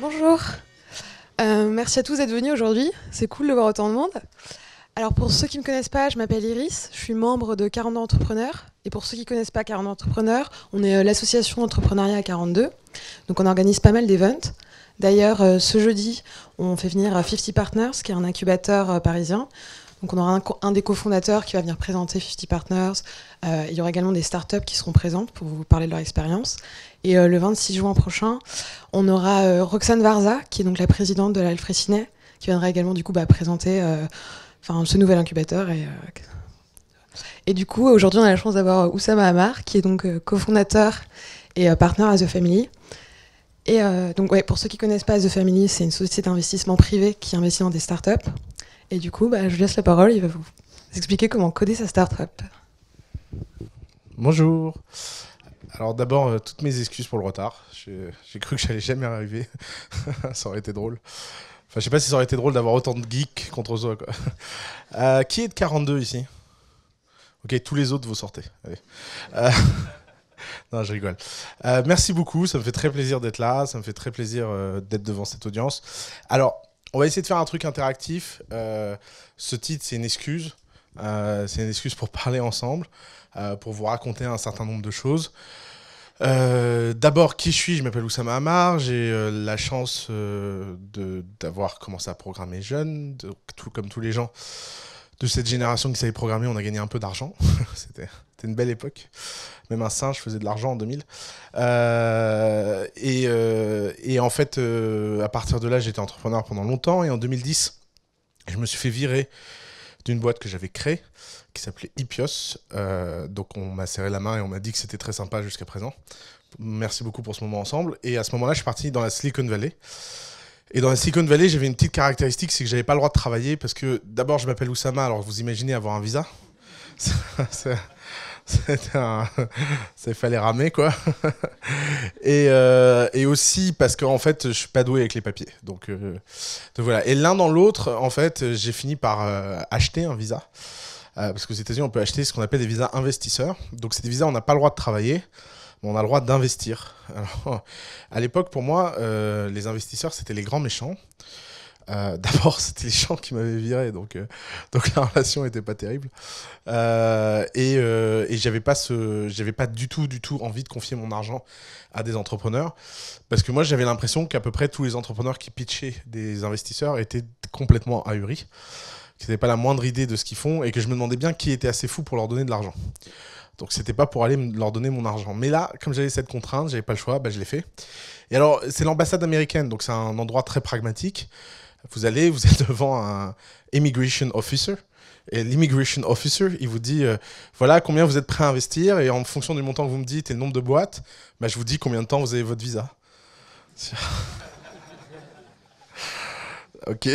Bonjour. Euh, merci à tous d'être venus aujourd'hui. C'est cool de voir autant de monde. Alors pour ceux qui ne me connaissent pas, je m'appelle Iris, je suis membre de 40 entrepreneurs. Et pour ceux qui ne connaissent pas 40 entrepreneurs, on est euh, l'association Entrepreneuriat 42. Donc on organise pas mal d'events. D'ailleurs, euh, ce jeudi, on fait venir 50 euh, Partners, qui est un incubateur euh, parisien. Donc on aura un, des cofondateurs qui va venir présenter 50 Partners. il y aura également des startups qui seront présentes pour vous parler de leur expérience. Et le 26 juin prochain, on aura Roxane Varza, qui est donc la présidente de l'Alfrécinet, qui viendra également du coup bah, présenter ce nouvel incubateur. Et, du coup, aujourd'hui, on a la chance d'avoir Oussama Amar, qui est donc cofondateur et partenaire à The Family. Et euh, donc, ouais, pour ceux qui connaissent pas The Family, c'est une société d'investissement privé qui investit dans des startups. Et du coup, bah, je laisse la parole, il va vous expliquer comment coder sa startup. Bonjour. Alors d'abord, euh, toutes mes excuses pour le retard. J'ai cru que j'allais jamais arriver. ça aurait été drôle. Enfin, je sais pas si ça aurait été drôle d'avoir autant de geeks contre soi. Euh, qui est de 42 ici Ok, tous les autres, vous sortez. Allez non, je rigole. Euh, merci beaucoup, ça me fait très plaisir d'être là, ça me fait très plaisir euh, d'être devant cette audience. Alors, on va essayer de faire un truc interactif. Euh, ce titre, c'est une excuse. c'est une excuse pour parler ensemble, pour vous raconter un certain nombre de choses. D'abord, qui je suis Je m'appelle Oussama Amar. J'ai la chance d'avoir commencé à programmer jeune, de, tout, comme tous les gens de cette génération qui savait programmer. On a gagné un peu d'argent. C'était c'était une belle époque. Même un singe faisait de l'argent en 2000. Euh, et, euh, et, en fait, euh, à partir de là, j'étais entrepreneur pendant longtemps. Et en 2010, je me suis fait virer d'une boîte que j'avais créée qui s'appelait Ipios. donc on m'a serré la main et on m'a dit que c'était très sympa jusqu'à présent. Merci beaucoup pour ce moment ensemble. Et à ce moment-là, je suis parti dans la Silicon Valley. Et dans la Silicon Valley, j'avais une petite caractéristique, c'est que j'avais pas le droit de travailler parce que d'abord, je m'appelle Oussama, alors vous imaginez avoir un visa. c'est un... Ça fallait ramer, quoi. Euh, et, aussi parce qu'en fait, je suis pas doué avec les papiers. Donc, euh, voilà. Et l'un dans l'autre, en fait, j'ai fini par euh, acheter un visa. parce qu'aux États-Unis, on peut acheter ce qu'on appelle des visas investisseurs. Donc, c'est des visas, on n'a pas le droit de travailler mais on a le droit d'investir. à l'époque, pour moi, les investisseurs, c'était les grands méchants. Euh, d'abord, c'était les gens qui m'avaient viré, donc, euh, donc la relation n'était pas terrible. Euh, et, et j'avais pas, ce, pas du tout, du tout envie de confier mon argent à des entrepreneurs, parce que moi j'avais l'impression qu'à peu près tous les entrepreneurs qui pitchaient des investisseurs étaient complètement ahuris, qu'ils n'avaient pas la moindre idée de ce qu'ils font, et que je me demandais bien qui était assez fou pour leur donner de l'argent. Donc c'était pas pour aller leur donner mon argent. Mais là, comme j'avais cette contrainte, j'avais pas le choix, bah, je l'ai fait. Et alors, c'est l'ambassade américaine, donc c'est un endroit très pragmatique. Vous allez, vous êtes devant un immigration officer. Et l'immigration officer, il vous dit, euh, voilà combien vous êtes prêt à investir, et en fonction du montant que vous me dites et le nombre de boîtes, bah, je vous dis combien de temps vous avez votre visa. ok.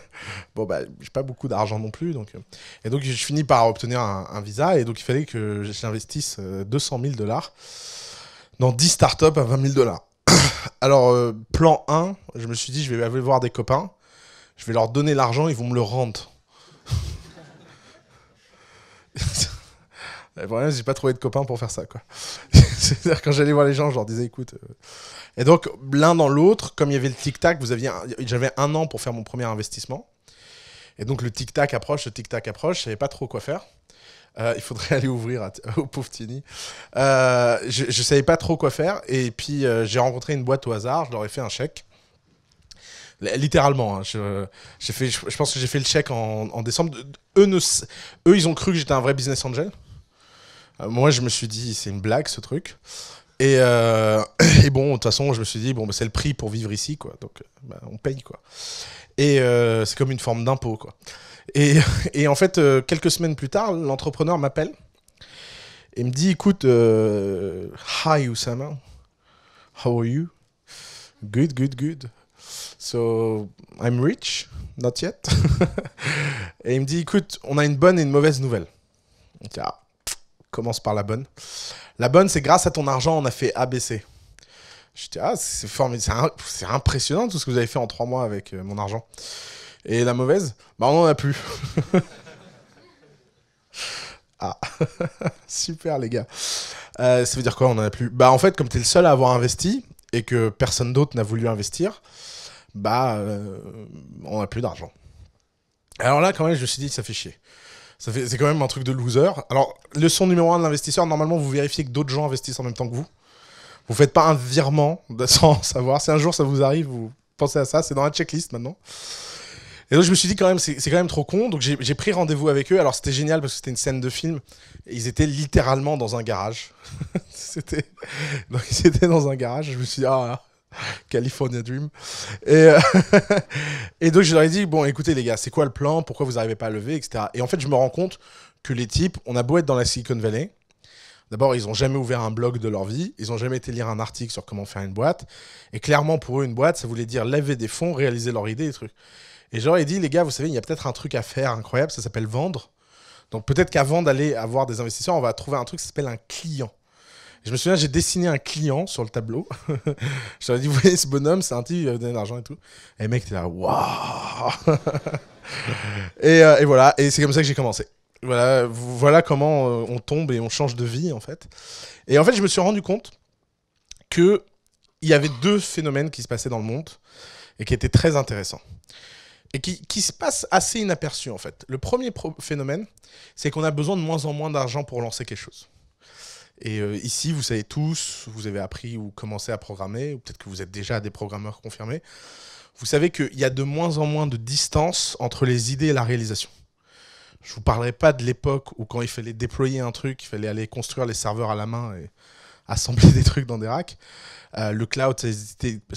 bon, bah, j'ai pas beaucoup d'argent non plus. Donc... Euh. Et donc, je finis par obtenir un, un visa. Et donc, il fallait que j'investisse 200 euh, 000 dollars dans 10 startups à 20 000 dollars alors, euh, plan 1, je me suis dit, je vais aller voir des copains, je vais leur donner l'argent, ils vont me le rendre. Le problème, j'ai pas trouvé de copains pour faire ça, quoi. C'est-à-dire, quand j'allais voir les gens, je leur disais, écoute. Euh. Et donc, l'un dans l'autre, comme il y avait le tic-tac, j'avais un an pour faire mon premier investissement. Et donc, le tic-tac approche, le tic-tac approche, je savais pas trop quoi faire. Euh, il faudrait aller ouvrir au pauvre Tini. Euh, je ne savais pas trop quoi faire. Et puis, euh, j'ai rencontré une boîte au hasard. Je leur ai fait un chèque. Littéralement, hein. je, fait, je, pense que j'ai fait le chèque en, décembre. Eux, eux, ils ont cru que j'étais un vrai business angel. moi, je me suis dit, c'est une blague ce truc. Et, et, bon, de toute façon, je me suis dit, bon, bah, c'est le prix pour vivre ici, quoi. Donc, bah, on paye, quoi. Et c'est comme une forme d'impôt, quoi. Et, en fait, euh, quelques semaines plus tard, l'entrepreneur m'appelle et me dit écoute, euh, hi Usama, how are you? Good, good, good. So I'm rich, not yet. et il me dit écoute, on a une bonne et une mauvaise nouvelle. Tiens, ah, commence par la bonne. La bonne, c'est grâce à ton argent, on a fait ABC. Je dis ah, c'est formidable, c'est impressionnant tout ce que vous avez fait en trois mois avec euh, mon argent. Et la mauvaise Bah, on en a plus. ah, super les gars. Euh, ça veut dire quoi, on en a plus Bah, en fait, comme tu es le seul à avoir investi et que personne d'autre n'a voulu investir, bah, euh, on n'a plus d'argent. Alors là, quand même, je me suis dit, ça fait chier. c'est quand même un truc de loser. Alors, leçon numéro un de l'investisseur, normalement, vous vérifiez que d'autres gens investissent en même temps que vous. Vous faites pas un virement sans savoir. Si un jour ça vous arrive, vous pensez à ça. C'est dans la checklist maintenant. Et donc je me suis dit quand même, c'est quand même trop con. Donc j'ai pris rendez-vous avec eux. Alors c'était génial parce que c'était une scène de film. Ils étaient littéralement dans un garage. c'était donc ils étaient dans un garage. Je me suis dit ah. California Dream. Et, euh, et donc je leur ai dit, bon écoutez les gars, c'est quoi le plan Pourquoi vous n'arrivez pas à lever, etc. Et en fait je me rends compte que les types, on a beau être dans la Silicon Valley, D'abord, ils n'ont jamais ouvert un blog de leur vie, ils n'ont jamais été lire un article sur comment faire une boîte. Et clairement, pour eux, une boîte, ça voulait dire lever des fonds, réaliser leur idée, et trucs. Et j'aurais dit, les gars, vous savez, il y a peut-être un truc à faire incroyable, ça s'appelle vendre. Donc peut-être qu'avant d'aller avoir des investisseurs, on va trouver un truc qui s'appelle un client. je me souviens, j'ai dessiné un client sur le tableau. je dit, vous voyez ce bonhomme, c'est un type, il va donner de l'argent et tout. Et le mec était là, waouh et, euh, et voilà, et c'est comme ça que j'ai commencé. Voilà, voilà comment euh, on tombe et on change de vie en fait. Et en fait, je me suis rendu compte que il y avait deux phénomènes qui se passaient dans le monde et qui étaient très intéressants et qui, se passe assez inaperçu en fait. Le premier phénomène, c'est qu'on a besoin de moins en moins d'argent pour lancer quelque chose. Et euh, ici, vous savez tous, vous avez appris ou commencé à programmer, ou peut-être que vous êtes déjà des programmeurs confirmés, vous savez qu'il y a de moins en moins de distance entre les idées et la réalisation. Je vous parlerai pas de l'époque où quand il fallait déployer un truc, il fallait aller construire les serveurs à la main et assembler des trucs dans des racks. Euh, le cloud, ça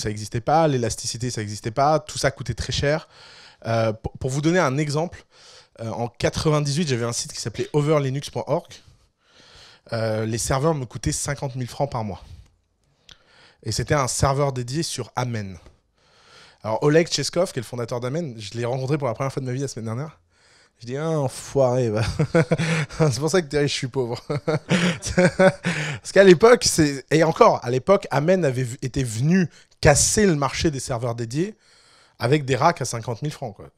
n'existait pas, l'élasticité, ça n'existait pas, tout ça coûtait très cher. Euh, pour, vous donner un exemple, euh, en 98, j'avais un site qui s'appelait overlinux.org. Euh, les serveurs me coûtaient 50 000 francs par mois. Et c'était un serveur dédié sur Amen. Alors Oleg Cheskov, qui est le fondateur d'Amen, je l'ai rencontré pour la première fois de ma vie la semaine dernière. Je dis, ah, enfoiré, c'est pour ça que je suis pauvre. Parce qu'à l'époque, et encore, à l'époque, Amen avait été venu casser le marché des serveurs dédiés avec des racks à 50 000 francs.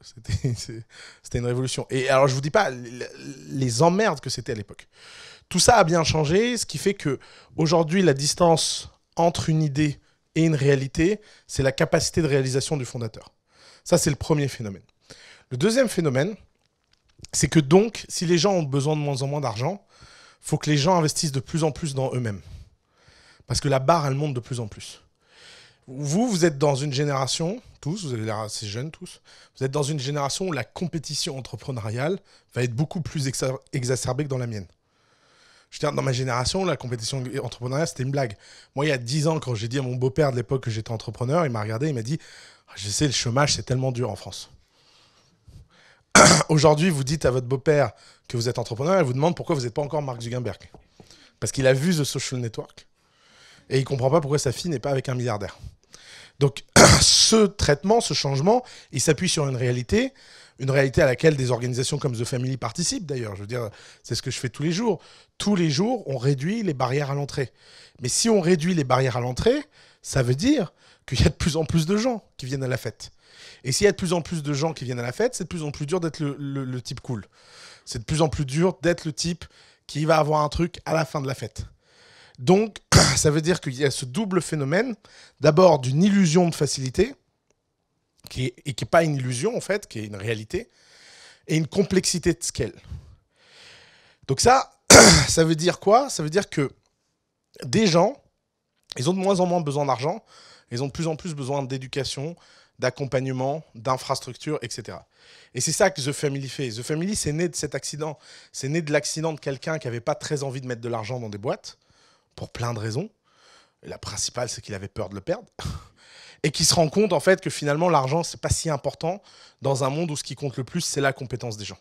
C'était une révolution. Et alors, je vous dis pas les emmerdes que c'était à l'époque. Tout ça a bien changé, ce qui fait que aujourd'hui, la distance entre une idée et une réalité, c'est la capacité de réalisation du fondateur. Ça, c'est le premier phénomène. Le deuxième phénomène, c'est que donc, si les gens ont besoin de moins en moins d'argent, faut que les gens investissent de plus en plus dans eux-mêmes. Parce que la barre, elle monte de plus en plus. Vous, vous êtes dans une génération, tous, vous avez l'air assez jeunes tous, vous êtes dans une génération où la compétition entrepreneuriale va être beaucoup plus exacerbée que dans la mienne. Je veux dans ma génération, la compétition entrepreneuriale, c'était une blague. Moi, il y a 10 ans, quand j'ai dit à mon beau-père de l'époque que j'étais entrepreneur, il m'a regardé, il m'a dit ah, Je sais, le chômage, c'est tellement dur en France. Aujourd'hui, vous dites à votre beau-père que vous êtes entrepreneur, il vous demande pourquoi vous n'êtes pas encore Mark Zuckerberg. Parce qu'il a vu The Social Network et il comprend pas pourquoi sa fille n'est pas avec un milliardaire. Donc ce traitement, ce changement, il s'appuie sur une réalité, une réalité à laquelle des organisations comme The Family participent d'ailleurs. Je veux dire, c'est ce que je fais tous les jours. Tous les jours, on réduit les barrières à l'entrée. Mais si on réduit les barrières à l'entrée, ça veut dire qu'il y a de plus en plus de gens qui viennent à la fête. Et s'il y a de plus en plus de gens qui viennent à la fête, c'est de plus en plus dur d'être le, type cool. C'est de plus en plus dur d'être le type qui va avoir un truc à la fin de la fête. Donc, ah, ça veut dire qu'il y a ce double phénomène, d'abord d'une illusion de facilité, qui et qui n'est pas une illusion en fait, qui est une réalité, et une complexité de scale. Donc ça, ça veut dire quoi Ça veut dire que des gens, ils ont de moins en moins besoin d'argent, ils ont de plus en plus besoin d'éducation, d'accompagnement, d'infrastructures, etc. Et c'est ça que The Family fait. The Family, c'est né de cet accident. C'est né de l'accident de quelqu'un qui n'avait pas très envie de mettre de l'argent dans des boîtes pour plein de raisons. La principale, c'est qu'il avait peur de le perdre. et qui se rend compte en fait que finalement l'argent c'est pas si important dans un monde où ce qui compte le plus c'est la compétence des gens.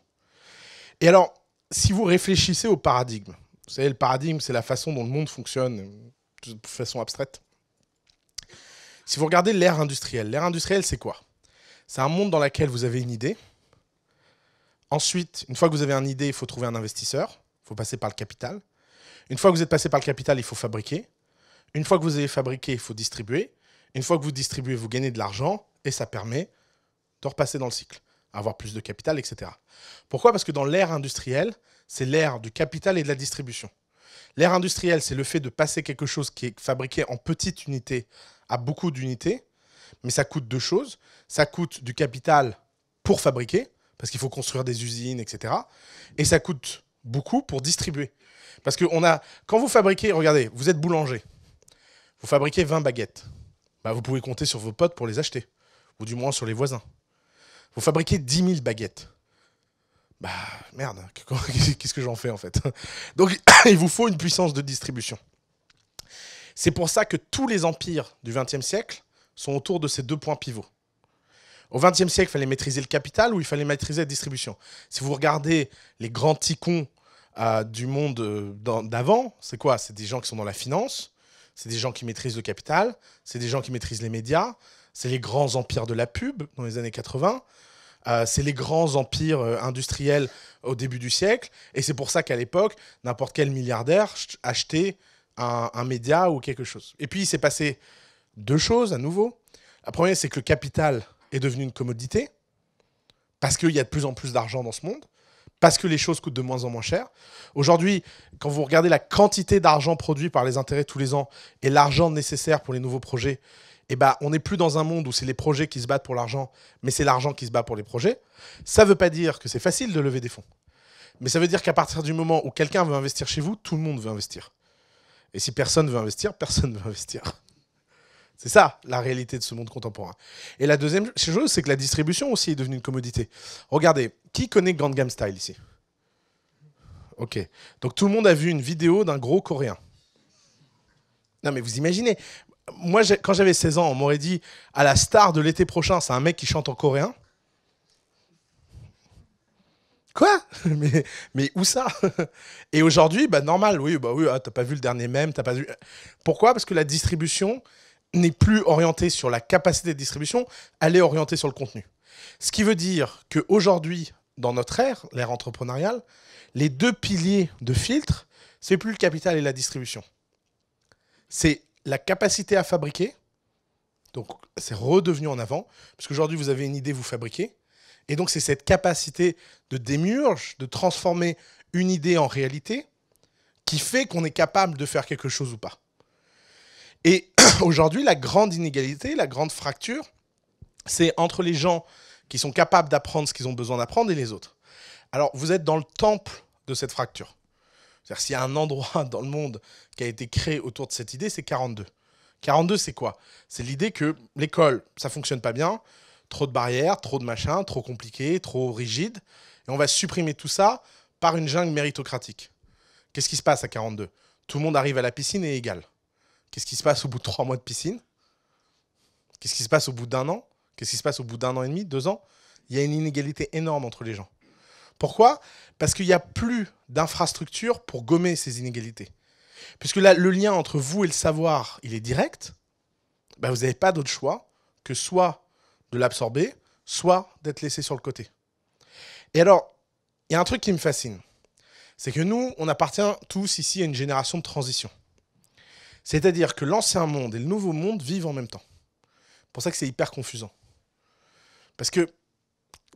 Et alors, si vous réfléchissez au paradigme, vous savez le paradigme c'est la façon dont le monde fonctionne de façon abstraite. Si vous regardez l'ère industrielle, l'ère industrielle c'est quoi C'est un monde dans lequel vous avez une idée. Ensuite, une fois que vous avez une idée, il faut trouver un investisseur, il faut passer par le capital. Une fois que vous êtes passé par le capital, il faut fabriquer. Une fois que vous avez fabriqué, il faut distribuer. Une fois que vous distribuez, vous gagnez de l'argent et ça permet de repasser dans le cycle, avoir plus de capital, etc. Pourquoi Parce que dans l'ère industrielle, c'est l'ère du capital et de la distribution. L'ère industrielle, c'est le fait de passer quelque chose qui est fabriqué en petite unités à beaucoup d'unités, mais ça coûte deux choses. Ça coûte du capital pour fabriquer, parce qu'il faut construire des usines, etc. Et ça coûte beaucoup pour distribuer. Parce que on a, quand vous fabriquez, regardez, vous êtes boulanger, vous fabriquez 20 baguettes, bah, vous pouvez compter sur vos potes pour les acheter, ou du moins sur les voisins. Vous fabriquez 10 000 baguettes. Bah merde, qu'est-ce que j'en fais en fait Donc il vous faut une puissance de distribution. C'est pour ça que tous les empires du XXe siècle sont autour de ces deux points pivots. Au XXe siècle, il fallait maîtriser le capital ou il fallait maîtriser la distribution. Si vous regardez les grands ticons du monde euh, d'avant, c'est quoi C'est des gens qui sont dans la finance, c'est des gens qui maîtrisent le capital, c'est des gens qui maîtrisent les médias, c'est les grands empires de la pub dans les années 80. Euh, c'est les grands empires euh, industriels au début du siècle. Et c'est pour ça qu'à l'époque, n'importe quel milliardaire achetait un, un, média ou quelque chose. Et puis, il s'est passé deux choses à nouveau. La première, c'est que le capital est devenu une commodité, parce qu'il y a de plus en plus d'argent dans ce monde parce que les choses coûtent de moins en moins cher. Aujourd'hui, quand vous regardez la quantité d'argent produit par les intérêts tous les ans et l'argent nécessaire pour les nouveaux projets, eh ben, on n'est plus dans un monde où c'est les projets qui se battent pour l'argent, mais c'est l'argent qui se bat pour les projets. Ça ne veut pas dire que c'est facile de lever des fonds. Mais ça veut dire qu'à partir du moment où quelqu'un veut investir chez vous, tout le monde veut investir. Et si personne veut investir, personne ne veut investir. C'est ça la réalité de ce monde contemporain. Et la deuxième chose, c'est que la distribution aussi est devenue une commodité. Regardez, qui connaît Grand Game Style ici Ok. Donc tout le monde a vu une vidéo d'un gros Coréen. Non mais vous imaginez, moi quand j'avais 16 ans, on m'aurait dit à la star de l'été prochain, c'est un mec qui chante en coréen. Quoi mais, où ça Et aujourd'hui, bah, normal, oui, bah oui, ah, t'as pas vu le dernier mème, t'as pas vu. Pourquoi Parce que la distribution n'est plus orientée sur la capacité de distribution, elle est orientée sur le contenu. Ce qui veut dire qu'aujourd'hui, dans notre ère, l'ère entrepreneuriale, les deux piliers de filtre, c'est plus le capital et la distribution. C'est la capacité à fabriquer, donc c'est redevenu en avant, parce qu'aujourd'hui vous avez une idée, vous fabriquez, et donc c'est cette capacité de démurge, de transformer une idée en réalité, qui fait qu'on est capable de faire quelque chose ou pas. Et aujourd'hui, la grande inégalité, la grande fracture, c'est entre les gens qui sont capables d'apprendre ce qu'ils ont besoin d'apprendre et les autres. Alors, vous êtes dans le temple de cette fracture. C'est-à-dire, s'il y a un endroit dans le monde qui a été créé autour de cette idée, c'est 42. 42, c'est quoi C'est l'idée que l'école, ça fonctionne pas bien, trop de barrières, trop de machins, trop compliqué, trop rigide, et on va supprimer tout ça par une jungle méritocratique. Qu'est-ce qui se passe à 42 Tout le monde arrive à la piscine et est égal. Qu'est-ce qui se passe au bout de trois mois de piscine Qu'est-ce qui se passe au bout d'un an Qu'est-ce qui se passe au bout d'un an et demi, deux ans Il y a une inégalité énorme entre les gens. Pourquoi Parce qu'il n'y a plus d'infrastructure pour gommer ces inégalités. Puisque là, le lien entre vous et le savoir, il est direct, bah, vous n'avez pas d'autre choix que soit de l'absorber, soit d'être laissé sur le côté. Et alors, il y a un truc qui me fascine. C'est que nous, on appartient tous ici à une génération de transition. C'est-à-dire que l'ancien monde et le nouveau monde vivent en même temps. C'est pour ça que c'est hyper confusant. Parce que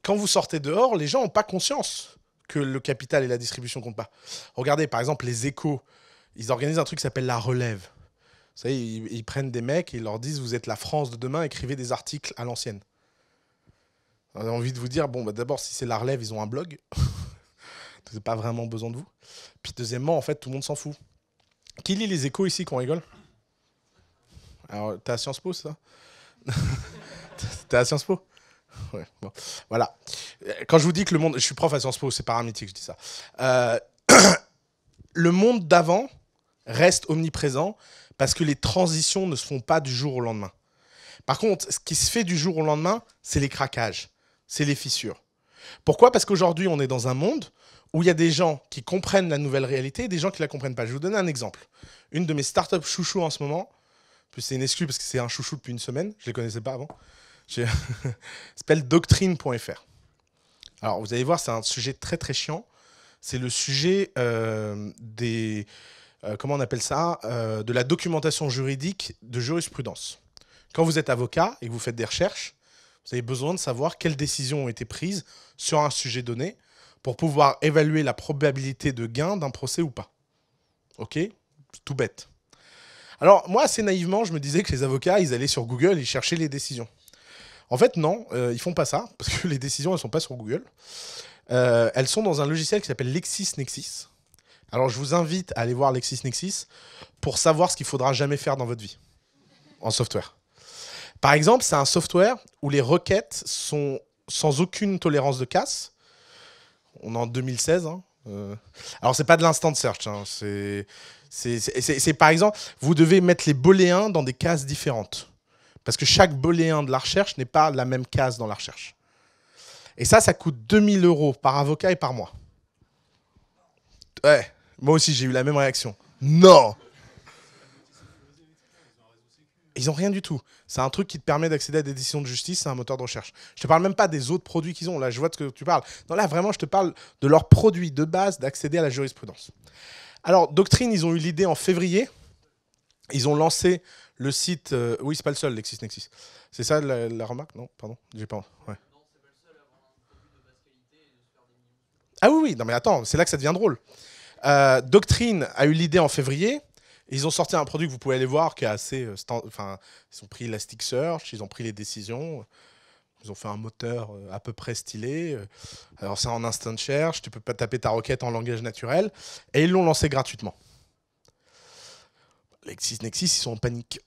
quand vous sortez dehors, les gens n'ont pas conscience que le capital et la distribution comptent pas. Regardez, par exemple, les échos, ils organisent un truc qui s'appelle la relève. Vous ils, prennent des mecs et ils leur disent Vous êtes la France de demain, écrivez des articles à l'ancienne. On a envie de vous dire Bon, bah, d'abord, si c'est la relève, ils ont un blog. vous n'avez pas vraiment besoin de vous. Puis, deuxièmement, en fait, tout le monde s'en fout. Qui lit les échos ici qu'on rigole Alors, t'es à Sciences Po, ça T'es à Sciences Po Ouais, bon. Voilà. Quand je vous dis que le monde. Je suis prof à Sciences Po, c'est paramétique, je dis ça. Euh, le monde d'avant reste omniprésent parce que les transitions ne se font pas du jour au lendemain. Par contre, ce qui se fait du jour au lendemain, c'est les craquages, c'est les fissures. Pourquoi Parce qu'aujourd'hui, on est dans un monde où il y a des gens qui comprennent la nouvelle réalité et des gens qui la comprennent pas. Je vous donne un exemple. Une de mes startups chouchou en ce moment, c'est une excuse parce que c'est un chouchou depuis une semaine, je les connaissais pas avant, s'appelle doctrine.fr. Alors vous allez voir, c'est un sujet très très chiant. C'est le sujet euh, des euh, comment on appelle ça euh, de la documentation juridique de jurisprudence. Quand vous êtes avocat et que vous faites des recherches, vous avez besoin de savoir quelles décisions ont été prises sur un sujet donné pour pouvoir évaluer la probabilité de gain d'un procès ou pas. Ok Tout bête. Alors moi, assez naïvement, je me disais que les avocats, ils allaient sur Google, et cherchaient les décisions. En fait, non, ils euh, ils font pas ça, parce que les décisions, elles sont pas sur Google. Euh, elles sont dans un logiciel qui s'appelle LexisNexis. Alors je vous invite à aller voir LexisNexis pour savoir ce qu'il faudra jamais faire dans votre vie en software. Par exemple, c'est un software où les requêtes sont sans aucune tolérance de casse, on est en 2016. Alors, ce alors, c'est pas de l'instant de search. Hein. C'est par exemple, vous devez mettre les booléens dans des cases différentes. Parce que chaque booléen de la recherche n'est pas la même case dans la recherche. Et ça, ça coûte 2000 euros par avocat et par mois. Ouais, moi aussi, j'ai eu la même réaction. Non ils ont rien du tout. C'est un truc qui te permet d'accéder à des décisions de justice, c'est un moteur de recherche. Je te parle même pas des autres produits qu'ils ont. Là, je vois de ce que tu parles. Non, là, vraiment, je te parle de leurs produits de base d'accéder à la jurisprudence. Alors, Doctrine, ils ont eu l'idée en février. Ils ont lancé le site. oui euh, oui, c'est pas le seul, LexisNexis. C'est ça la, remarque Non, pardon, j'ai pas. Ah oui, oui, non mais attends, c'est là que ça devient drôle. Euh, Doctrine a eu l'idée en février ils ont sorti un produit que vous pouvez aller voir qui est assez. Euh, enfin, ils ont pris search, ils ont pris les décisions. Ils ont fait un moteur euh, à peu près stylé. Euh. Alors, c'est en instant search, tu peux pas taper ta requête en langage naturel. Et ils l'ont lancé gratuitement. LexisNexis, ils sont en panique.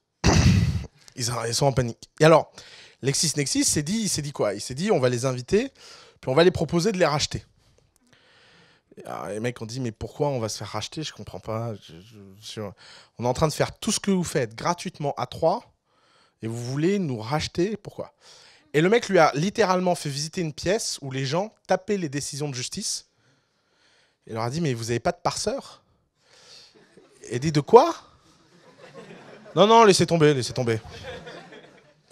ils sont en panique. Et alors, LexisNexis s'est dit, s'est dit quoi Il s'est dit, on va les inviter, puis on va les proposer de les racheter. Ah, les mecs ont dit, mais pourquoi on va se faire racheter Je comprends pas. On est en train de faire tout ce que vous faites gratuitement à 3 et vous voulez nous racheter. Pourquoi Et le mec lui a littéralement fait visiter une pièce où les gens tapaient les décisions de justice. Il leur a dit, mais vous avez pas de parseur Et dit, de quoi Non, non, laissez tomber, laissez tomber.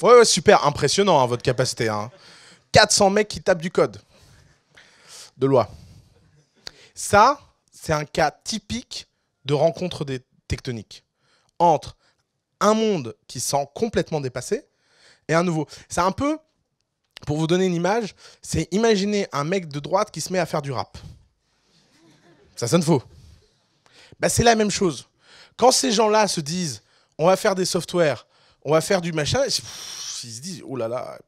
Ouais, ouais super, impressionnant hein, votre capacité. 400 hein. mecs qui tapent du code de loi. Ça, c'est un cas typique de rencontre des tectoniques entre un monde qui sent complètement dépassé et un nouveau. C'est un peu, pour vous donner une image, c'est imaginer un mec de droite qui se met à faire du rap. Ça sonne faux. Bah, c'est la même chose. Quand ces gens-là se disent on va faire des softwares, on va faire du machin, ils se disent oh là là,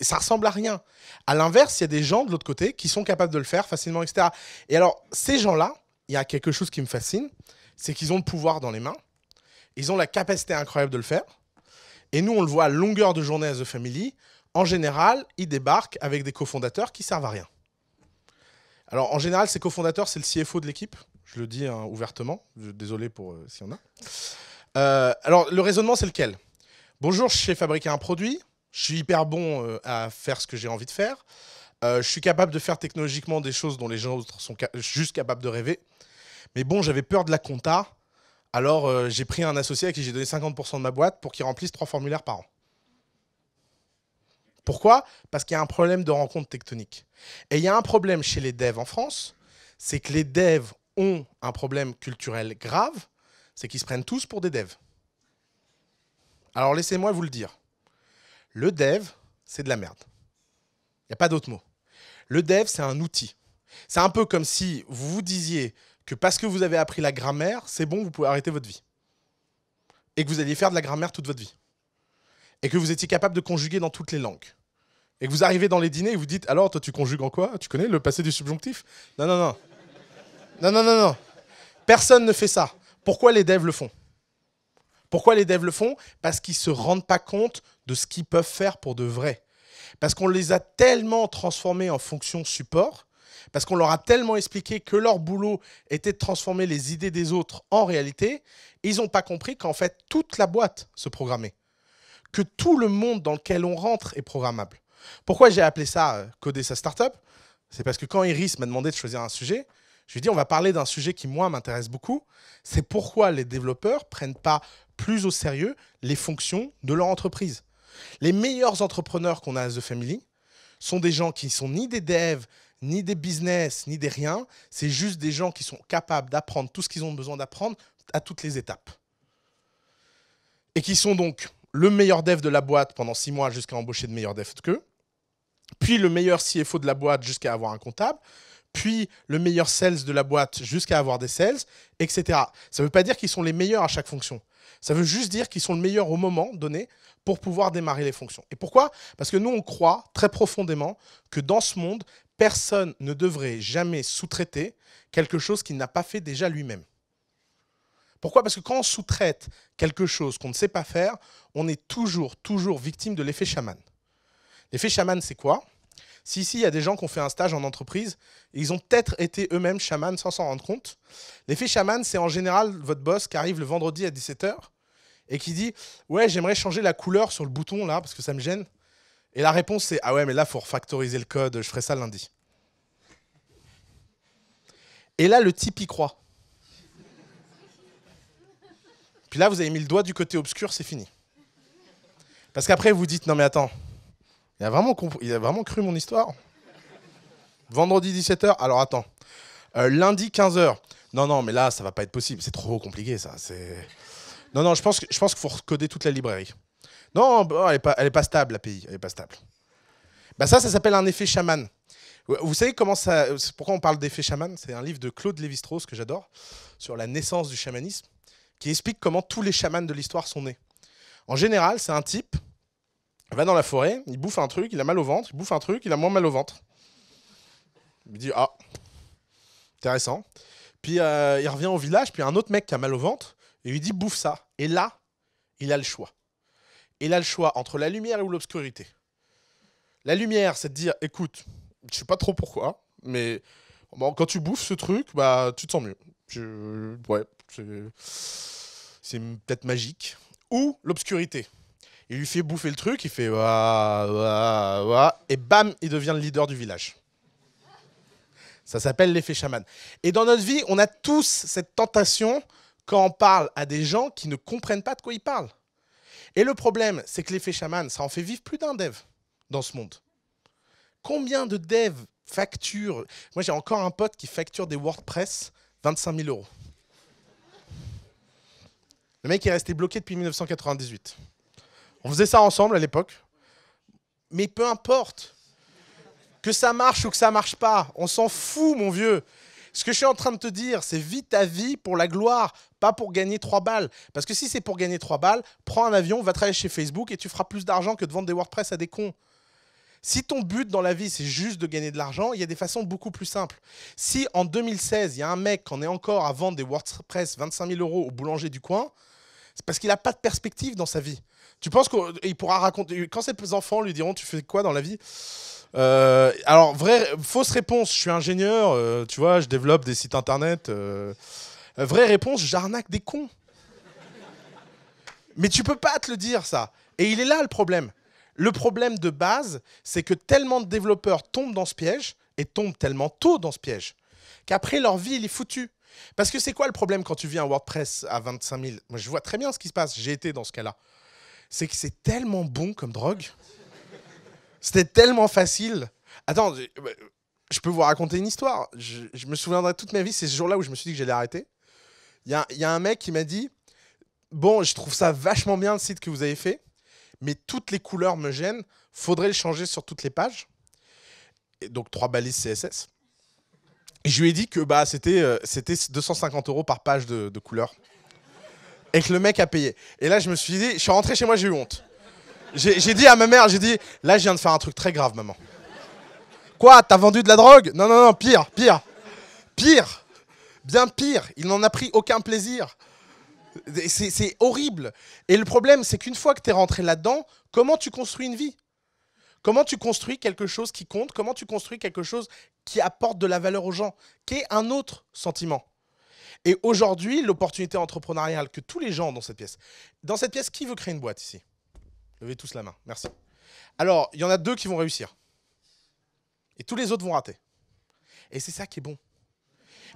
ça ressemble à rien. À l'inverse, il y a des gens de l'autre côté qui sont capables de le faire facilement, etc. Et alors, ces gens-là, il y a quelque chose qui me fascine, c'est qu'ils ont le pouvoir dans les mains, ils ont la capacité incroyable de le faire. Et nous, on le voit à longueur de journée à The Family. En général, ils débarquent avec des cofondateurs qui servent à rien. Alors, en général, ces cofondateurs, c'est le CFO de l'équipe. Je le dis hein, ouvertement. Désolé pour euh, s'il y en a. Euh, alors, le raisonnement, c'est lequel Bonjour, je sais fabriquer un produit. Je suis hyper bon euh, à faire ce que j'ai envie de faire. Euh, je suis capable de faire technologiquement des choses dont les gens autres sont juste capables de rêver. Mais bon, j'avais peur de la compta. Alors euh, j'ai pris un associé à qui j'ai donné 50% de ma boîte pour qu'il remplisse trois formulaires par an. Pourquoi Parce qu'il y a un problème de rencontre tectonique. Et il y a un problème chez les devs en France, c'est que les devs ont un problème culturel grave, c'est qu'ils se prennent tous pour des devs. Alors laissez-moi vous le dire. Le dev, c'est de la merde. Il n'y a pas d'autre mot. Le dev, c'est un outil. C'est un peu comme si vous vous disiez que parce que vous avez appris la grammaire, c'est bon, vous pouvez arrêter votre vie. Et que vous alliez faire de la grammaire toute votre vie. Et que vous étiez capable de conjuguer dans toutes les langues. Et que vous arrivez dans les dîners et vous dites Alors, toi, tu conjugues en quoi Tu connais le passé du subjonctif Non, non, non. Non, non, non, non. Personne ne fait ça. Pourquoi les devs le font pourquoi les devs le font Parce qu'ils ne se rendent pas compte de ce qu'ils peuvent faire pour de vrai. Parce qu'on les a tellement transformés en fonction support, parce qu'on leur a tellement expliqué que leur boulot était de transformer les idées des autres en réalité, ils n'ont pas compris qu'en fait, toute la boîte se programmait. Que tout le monde dans lequel on rentre est programmable. Pourquoi j'ai appelé ça euh, coder sa startup C'est parce que quand Iris m'a demandé de choisir un sujet, je lui dis, on va parler d'un sujet qui, moi, m'intéresse beaucoup. C'est pourquoi les développeurs prennent pas plus au sérieux les fonctions de leur entreprise. Les meilleurs entrepreneurs qu'on a à The Family sont des gens qui ne sont ni des devs, ni des business, ni des rien. C'est juste des gens qui sont capables d'apprendre tout ce qu'ils ont besoin d'apprendre à toutes les étapes. Et qui sont donc le meilleur dev de la boîte pendant six mois jusqu'à embaucher de meilleurs devs qu'eux, puis le meilleur CFO de la boîte jusqu'à avoir un comptable, puis le meilleur sales de la boîte jusqu'à avoir des sales, etc. Ça ne veut pas dire qu'ils sont les meilleurs à chaque fonction. Ça veut juste dire qu'ils sont le meilleur au moment donné pour pouvoir démarrer les fonctions. Et pourquoi Parce que nous, on croit très profondément que dans ce monde, personne ne devrait jamais sous-traiter quelque chose qu'il n'a pas fait déjà lui-même. Pourquoi Parce que quand on sous-traite quelque chose qu'on ne sait pas faire, on est toujours, toujours victime de l'effet chaman. L'effet chaman, c'est quoi si, ici, il y a des gens qui ont fait un stage en entreprise, ils ont peut-être été eux-mêmes chamans sans s'en rendre compte. L'effet chaman, c'est en général votre boss qui arrive le vendredi à 17h et qui dit Ouais, j'aimerais changer la couleur sur le bouton là, parce que ça me gêne. Et la réponse, c'est Ah ouais, mais là, il faut refactoriser le code, je ferai ça lundi. Et là, le type y croit. Puis là, vous avez mis le doigt du côté obscur, c'est fini. Parce qu'après, vous dites, non mais attends, il a vraiment, a vraiment cru mon histoire. Vendredi 17h, alors attends. Euh, lundi 15h. Non, non, mais là, ça va pas être possible. C'est trop compliqué, ça. Non, non, je pense, que, je qu'il faut recoder toute la librairie. Non, elle n'est pas, elle est pas stable, la pays. Elle est pas stable. Bah ça, ça s'appelle un effet chaman. Vous savez comment ça, pourquoi on parle d'effet chaman C'est un livre de Claude Lévi-Strauss que j'adore, sur la naissance du chamanisme, qui explique comment tous les chamans de l'histoire sont nés. En général, c'est un type va dans la forêt, il bouffe un truc, il a mal au ventre, il bouffe un truc, il a moins mal au ventre. Il dit Ah, intéressant. Puis euh, il revient au village, puis un autre mec qui a mal au ventre, et lui dit Bouffe ça. Et là, il a le choix. Il a le choix entre la lumière ou l'obscurité. La lumière, c'est de dire Écoute, je sais pas trop pourquoi, mais quand tu bouffes ce truc, bah, tu te sens mieux. Ouais, c'est peut-être magique. Ou l'obscurité. Il lui fait bouffer le truc, il fait waouh, waouh, waouh » et bam, il devient le leader du village. Ça s'appelle l'effet chaman. Et dans notre vie, on a tous cette tentation quand on parle à des gens qui ne comprennent pas de quoi ils parlent. Et le problème, c'est que l'effet chaman, ça en fait vivre plus d'un dev dans ce monde. Combien de devs facturent Moi, j'ai encore un pote qui facture des WordPress 25 000 euros. Le mec est resté bloqué depuis 1998. On faisait ça ensemble à l'époque. Mais peu importe. Que ça marche ou que ça marche pas, on s'en fout, mon vieux. Ce que je suis en train de te dire, c'est vite ta vie pour la gloire, pas pour gagner trois balles. Parce que si c'est pour gagner trois balles, prends un avion, va travailler chez Facebook et tu feras plus d'argent que de vendre des WordPress à des cons. Si ton but dans la vie, c'est juste de gagner de l'argent, il y a des façons beaucoup plus simples. Si en 2016, il y a un mec qui en est encore à vendre des WordPress 25 000 euros au boulanger du coin, c'est parce qu'il n'a pas de perspective dans sa vie. Tu penses qu'il pourra raconter. Quand ses enfants lui diront Tu fais quoi dans la vie euh, Alors, vraie, fausse réponse Je suis ingénieur, euh, tu vois, je développe des sites internet. Euh, vraie réponse J'arnaque des cons. Mais tu peux pas te le dire, ça. Et il est là le problème. Le problème de base, c'est que tellement de développeurs tombent dans ce piège et tombent tellement tôt dans ce piège qu'après leur vie, il est foutu. Parce que c'est quoi le problème quand tu vis un WordPress à 25 000 Moi, je vois très bien ce qui se passe. J'ai été dans ce cas-là c'est que c'est tellement bon comme drogue. C'était tellement facile. Attends, je bah, peux vous raconter une histoire. Je, me souviendrai toute ma vie, c'est ce jour-là où je me suis dit que j'allais arrêter. Il y a, un mec qui m'a dit Bon, je trouve ça vachement bien le site que vous avez fait, mais toutes les couleurs me gênent. Faudrait le changer sur toutes les pages. Et donc, trois balises CSS. je lui ai dit que bah, c'était 250 euh, euros par page de, couleurs et que le mec a payé. Et là, je me suis dit, je suis rentré chez moi, j'ai eu honte. J'ai dit à ma mère, j'ai dit, là, je viens de faire un truc très grave, maman. Quoi T'as vendu de la drogue Non, non, non, pire, pire. Pire. Bien pire. Il n'en a pris aucun plaisir. C'est horrible. Et le problème, c'est qu'une fois que t'es rentré là-dedans, comment tu construis une vie Comment tu construis quelque chose qui compte Comment tu construis quelque chose qui apporte de la valeur aux gens Qu'est un autre sentiment et aujourd'hui, l'opportunité entrepreneuriale que tous les gens ont dans cette pièce. Dans cette pièce, qui veut créer une boîte ici Levez tous la main, merci. Alors, il y en a deux qui vont réussir. Et tous les autres vont rater. Et c'est ça qui est bon.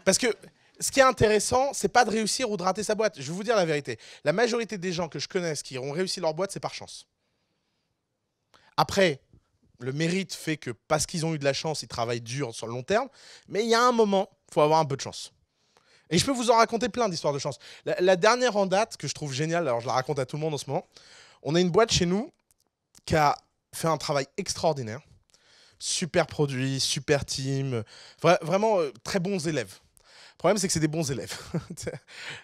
Parce que ce qui est intéressant, c'est pas de réussir ou de rater sa boîte. Je vais vous dire la vérité. La majorité des gens que je connaisse qui ont réussi leur boîte, c'est par chance. Après, le mérite fait que parce qu'ils ont eu de la chance, ils travaillent dur sur le long terme. Mais il y a un moment, il faut avoir un peu de chance. Et je peux vous en raconter plein d'histoires de chance. La, dernière en date que je trouve géniale, alors je la raconte à tout le monde en ce moment, on a une boîte chez nous qui a fait un travail extraordinaire. Super produit, super team, vraiment euh, très bons élèves. Le problème, c'est que c'est des bons élèves.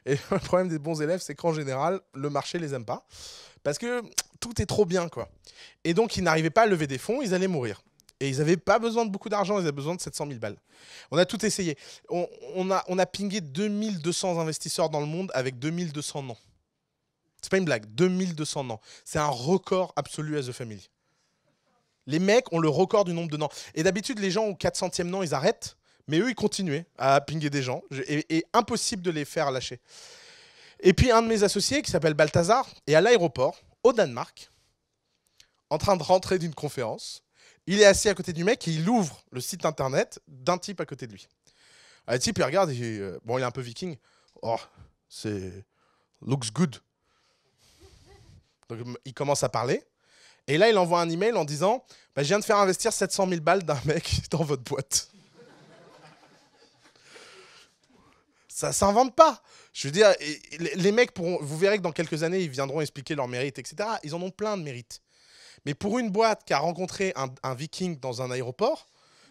Et le problème des bons élèves, c'est qu'en général, le marché les aime pas. Parce que tout est trop bien, quoi. Et donc, ils n'arrivaient pas à lever des fonds, ils allaient mourir. Et ils n'avaient pas besoin de beaucoup d'argent, ils avaient besoin de 700 000 balles. On a tout essayé. On, a, on a pingé 2200 investisseurs dans le monde avec 2200 noms. C'est pas une blague, 2200 noms. C'est un record absolu à The Family. Les mecs ont le record du nombre de noms. Et d'habitude, les gens au 400e nom, ils arrêtent. Mais eux, ils continuaient à pinguer des gens. Et, et impossible de les faire lâcher. Et puis, un de mes associés, qui s'appelle Balthazar, est à l'aéroport, au Danemark, en train de rentrer d'une conférence. Il est assis à côté du mec et il ouvre le site internet d'un type à côté de lui. Ah, le type, il regarde, euh, bon, il est un peu viking. Oh, c'est. Looks good. Donc, il commence à parler. Et là, il envoie un email en disant bah, Je viens de faire investir 700 000 balles d'un mec dans votre boîte. ça s'invente pas. Je veux dire, les mecs pour vous verrez que dans quelques années, ils viendront expliquer leurs mérites, etc. Ils en ont plein de mérites. Mais pour une boîte qui a rencontré un, viking dans un aéroport,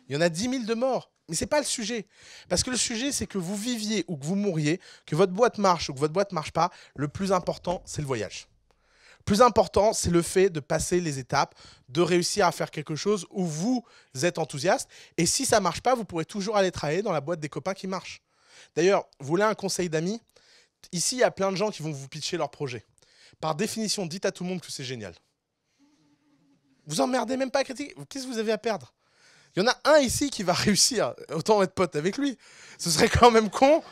il y en a 10 000 de morts. Mais ce n'est pas le sujet. Parce que le sujet, c'est que vous viviez ou que vous mouriez, que votre boîte marche ou que votre boîte marche pas, le plus important, c'est le voyage. Le plus important, c'est le fait de passer les étapes, de réussir à faire quelque chose où vous êtes enthousiaste. Et si ça marche pas, vous pourrez toujours aller travailler dans la boîte des copains qui marche. D'ailleurs, vous voulez un conseil d'amis Ici, il y a plein de gens qui vont vous pitcher leur projet. Par définition, dites à tout le monde que c'est génial. Vous emmerdez même pas à critiquer. Qu'est-ce que vous avez à perdre Il y en a un ici qui va réussir. Autant être pote avec lui. Ce serait quand même con.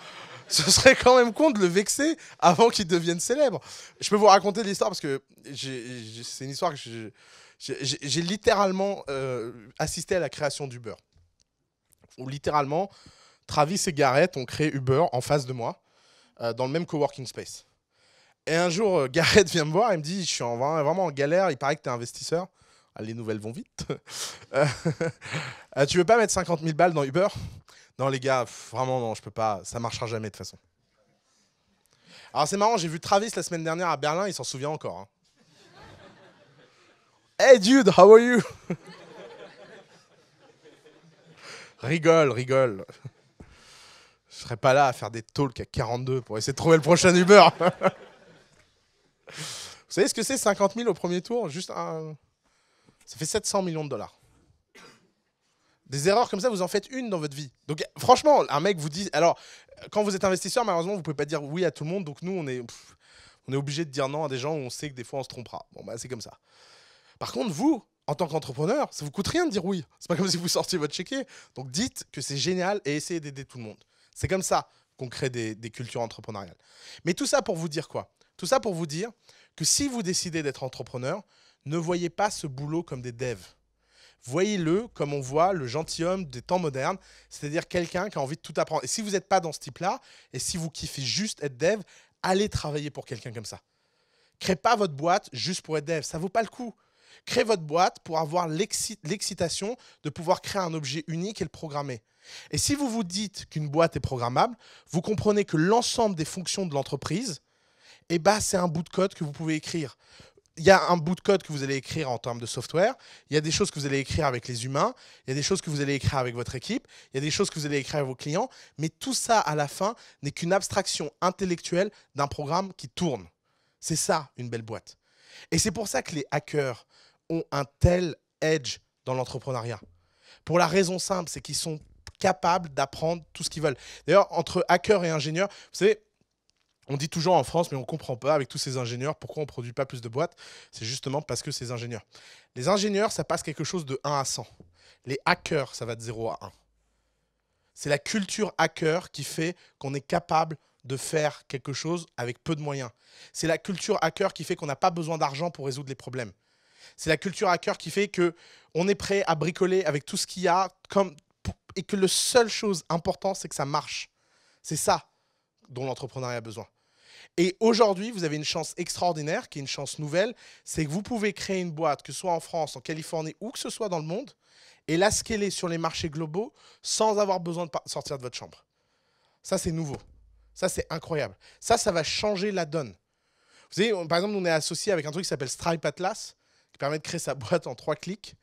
Ce serait quand même con de le vexer avant qu'il devienne célèbre. Je peux vous raconter l'histoire parce que c'est une histoire que j'ai littéralement euh, assisté à la création d'Uber. Où littéralement, Travis et Garrett ont créé Uber en face de moi, euh, dans le même coworking space. Et un jour, euh, Garrett vient me voir et me dit Je suis en, vraiment en galère, il paraît que tu es investisseur. Ah, les nouvelles vont vite. Euh, euh, tu veux pas mettre 50 000 balles dans Uber Non, les gars, vraiment, non, je peux pas. Ça marchera jamais de toute façon. Alors, c'est marrant, j'ai vu Travis la semaine dernière à Berlin, il s'en souvient encore. Hein. Hey dude, how are you Rigole, rigole. Je serais pas là à faire des talks à 42 pour essayer de trouver le prochain Uber. Vous savez ce que c'est 50 000 au premier tour Juste un. Ça fait 700 millions de dollars. Des erreurs comme ça, vous en faites une dans votre vie. Donc franchement, un mec vous dit... Alors, quand vous êtes investisseur, malheureusement, vous pouvez pas dire oui à tout le monde. Donc nous, on est, on est obligé de dire non à des gens où on sait que des fois, on se trompera. Bon, ben, c'est comme ça. Par contre, vous, en tant qu'entrepreneur, ça vous coûte rien de dire oui. C'est pas comme si vous sortiez votre chéquier. Donc dites que c'est génial et essayez d'aider tout le monde. C'est comme ça qu'on crée des, cultures entrepreneuriales. Mais tout ça pour vous dire quoi Tout ça pour vous dire que si vous décidez d'être entrepreneur, ne voyez pas ce boulot comme des devs. Voyez-le comme on voit le gentilhomme des temps modernes, c'est-à-dire quelqu'un qui a envie de tout apprendre. Et si vous n'êtes pas dans ce type-là, et si vous kiffez juste être dev, allez travailler pour quelqu'un comme ça. Créez pas votre boîte juste pour être dev, ça vaut pas le coup. Créez votre boîte pour avoir l'excitation de pouvoir créer un objet unique et le programmer. Et si vous vous dites qu'une boîte est programmable, vous comprenez que l'ensemble des fonctions de l'entreprise, eh ben, c'est un bout de code que vous pouvez écrire il y a un bout de code que vous allez écrire en termes de software, il y a des choses que vous allez écrire avec les humains, il y a des choses que vous allez écrire avec votre équipe, il y a des choses que vous allez écrire avec vos clients, mais tout ça à la fin n'est qu'une abstraction intellectuelle d'un programme qui tourne. C'est ça une belle boîte. Et c'est pour ça que les hackers ont un tel edge dans l'entrepreneuriat. Pour la raison simple, c'est qu'ils sont capables d'apprendre tout ce qu'ils veulent. D'ailleurs, entre hackers et ingénieurs, vous savez, on dit toujours en France, mais on ne comprend pas avec tous ces ingénieurs pourquoi on ne produit pas plus de boîtes. C'est justement parce que ces ingénieurs. Les ingénieurs, ça passe quelque chose de 1 à 100. Les hackers, ça va de 0 à 1. C'est la culture hacker qui fait qu'on est capable de faire quelque chose avec peu de moyens. C'est la culture hacker qui fait qu'on n'a pas besoin d'argent pour résoudre les problèmes. C'est la culture hacker qui fait que on est prêt à bricoler avec tout ce qu'il y a comme, et que la seule chose importante, c'est que ça marche. C'est ça, dont l'entrepreneuriat a besoin. Et aujourd'hui, vous avez une chance extraordinaire, qui est une chance nouvelle, c'est que vous pouvez créer une boîte, que ce soit en France, en Californie, ou que ce soit dans le monde, et la scaler sur les marchés globaux sans avoir besoin de sortir de votre chambre. Ça, c'est nouveau. Ça, c'est incroyable. Ça, ça va changer la donne. Vous savez, par exemple, on est associé avec un truc qui s'appelle Stripe Atlas, qui permet de créer sa boîte en trois clics,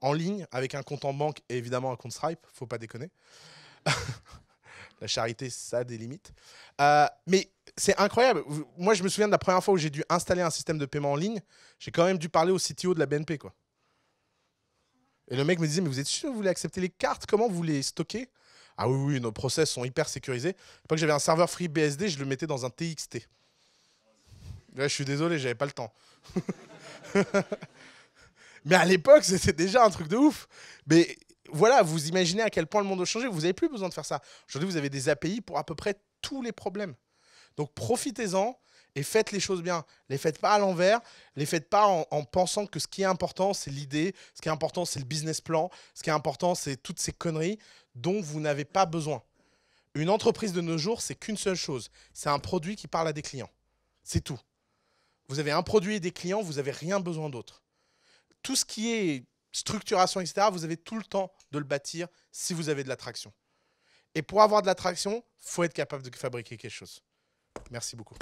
en ligne, avec un compte en banque et évidemment un compte Stripe, faut pas déconner. La charité, ça a des limites. Euh, mais c'est incroyable. Moi, je me souviens de la première fois où j'ai dû installer un système de paiement en ligne. J'ai quand même dû parler au CTO de la BNP, quoi. Et le mec me disait, mais vous êtes sûr que vous voulez accepter les cartes Comment vous les stockez Ah oui, oui, nos process sont hyper sécurisés. À que j'avais un serveur free BSD, je le mettais dans un TXT. Là, je suis désolé, j'avais pas le temps. mais à l'époque, c'était déjà un truc de ouf. Mais voilà, vous imaginez à quel point le monde a changé. Vous n'avez plus besoin de faire ça. Aujourd'hui, vous avez des API pour à peu près tous les problèmes. Donc profitez-en et faites les choses bien. Les faites pas à l'envers, les faites pas en, en, pensant que ce qui est important, c'est l'idée, ce qui est important, c'est le business plan, ce qui est important, c'est toutes ces conneries dont vous n'avez pas besoin. Une entreprise de nos jours, c'est qu'une seule chose, c'est un produit qui parle à des clients. C'est tout. Vous avez un produit et des clients, vous n'avez rien besoin d'autre. Tout ce qui est structuration, etc., vous avez tout le temps de le bâtir si vous avez de l'attraction. Et pour avoir de l'attraction, faut être capable de fabriquer quelque chose. Merci beaucoup.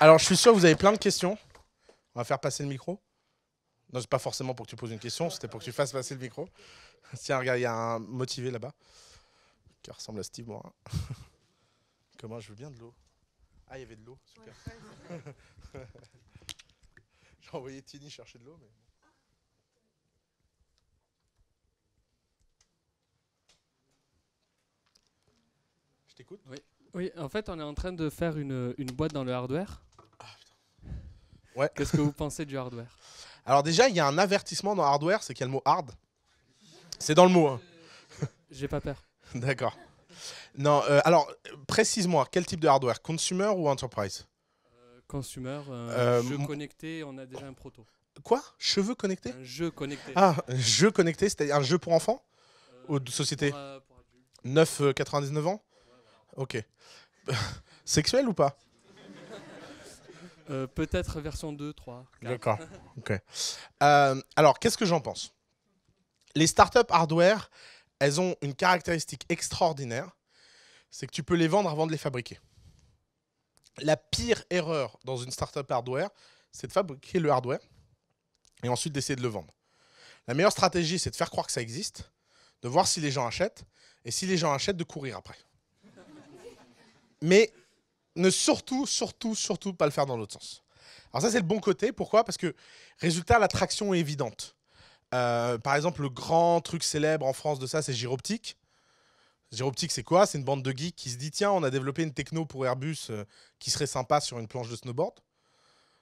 Alors, je suis sûr que vous avez plein de questions. On va faire passer le micro. Non, c'est pas forcément pour que tu poses une question, c'était pour que tu fasses passer le micro. Tiens, regarde, il y a un motivé là-bas qui ressemble à Steve Morin. Comment je veux bien de l'eau. Ah, il y avait de l'eau, super. J'ai envoyé Tini chercher de l'eau, mais... Je t'écoute oui. oui, en fait, on est en train de faire une, boîte dans le hardware. Ah, Ouais. Qu'est-ce que vous pensez du hardware Alors déjà, il y a un avertissement dans hardware, c'est qu'il y a le mot hard. C'est dans le mot. Hein. J'ai pas peur. D'accord. Non, euh, alors, précise-moi, quel type de hardware Consumer ou Enterprise euh, Consumer, jeu euh, connecté, on a déjà un proto. Quoi Cheveux connectés Un jeu connecté. Ah, un jeu connecté, c'est-à-dire un jeu pour enfants Ou de société pour, 9, 99 ans Ok. Sexuel ou pas Peut-être version 2, 3. D'accord. ok. alors, qu'est-ce que j'en pense Les startups hardware, elles ont une caractéristique extraordinaire, c'est que tu peux les vendre avant de les fabriquer. La pire erreur dans une startup hardware, c'est de fabriquer le hardware et ensuite d'essayer de le vendre. La meilleure stratégie, c'est de faire croire que ça existe, de voir si les gens achètent, et si les gens achètent, de courir après. Mais ne surtout, surtout, surtout pas le faire dans l'autre sens. Alors ça, c'est le bon côté. Pourquoi Parce que, résultat, l'attraction est évidente. Euh, par exemple, le grand truc célèbre en France de ça, c'est Giroptique. Optique, c'est quoi C'est une bande de geeks qui se dit tiens, on a développé une techno pour Airbus euh, qui serait sympa sur une planche de snowboard.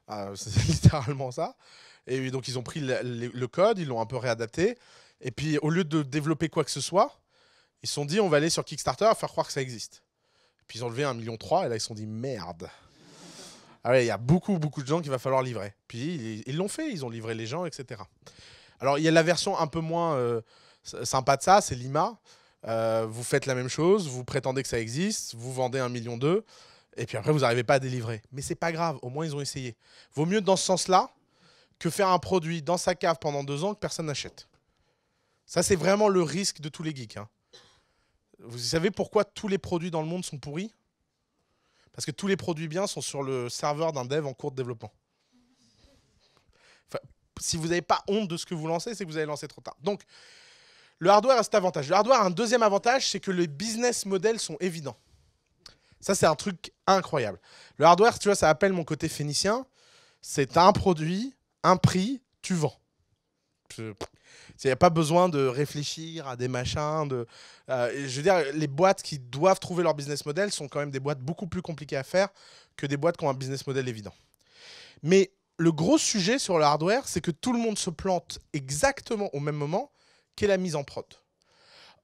Ah, c'est littéralement ça. Et donc, ils ont pris le, code, ils l'ont un peu réadapté. Et puis, au lieu de développer quoi que ce soit, ils se sont dit on va aller sur Kickstarter faire croire que ça existe. puis, ils ont levé 1,3 million et là, ils se sont dit merde. Ah il y a beaucoup, beaucoup de gens qu'il va falloir livrer. Puis, ils l'ont fait, ils ont livré les gens, etc. Alors, il y a la version un peu moins euh, sympa de ça, c'est Lima. Euh, vous faites la même chose, vous prétendez que ça existe, vous vendez un million d'eux, et puis après vous n'arrivez pas à délivrer. Mais c'est pas grave, au moins ils ont essayé. Vaut mieux dans ce sens-là que faire un produit dans sa cave pendant deux ans que personne n'achète. Ça c'est vraiment le risque de tous les geeks. Hein. Vous savez pourquoi tous les produits dans le monde sont pourris Parce que tous les produits bien sont sur le serveur d'un dev en cours de développement. si vous n'avez pas honte de ce que vous lancez, c'est que vous avez lancé trop tard. Donc, le hardware a cet avantage. Le hardware a un deuxième avantage, c'est que les business models sont évidents. Ça, c'est un truc incroyable. Le hardware, tu vois, ça appelle mon côté phénicien. C'est un produit, un prix, tu vends. Il n'y a pas besoin de réfléchir à des machins. Euh, je veux dire, les boîtes qui doivent trouver leur business model sont quand même des boîtes beaucoup plus compliquées à faire que des boîtes qui ont un business model évident. Mais le gros sujet sur le hardware, c'est que tout le monde se plante exactement au même moment qu'est la mise en prod.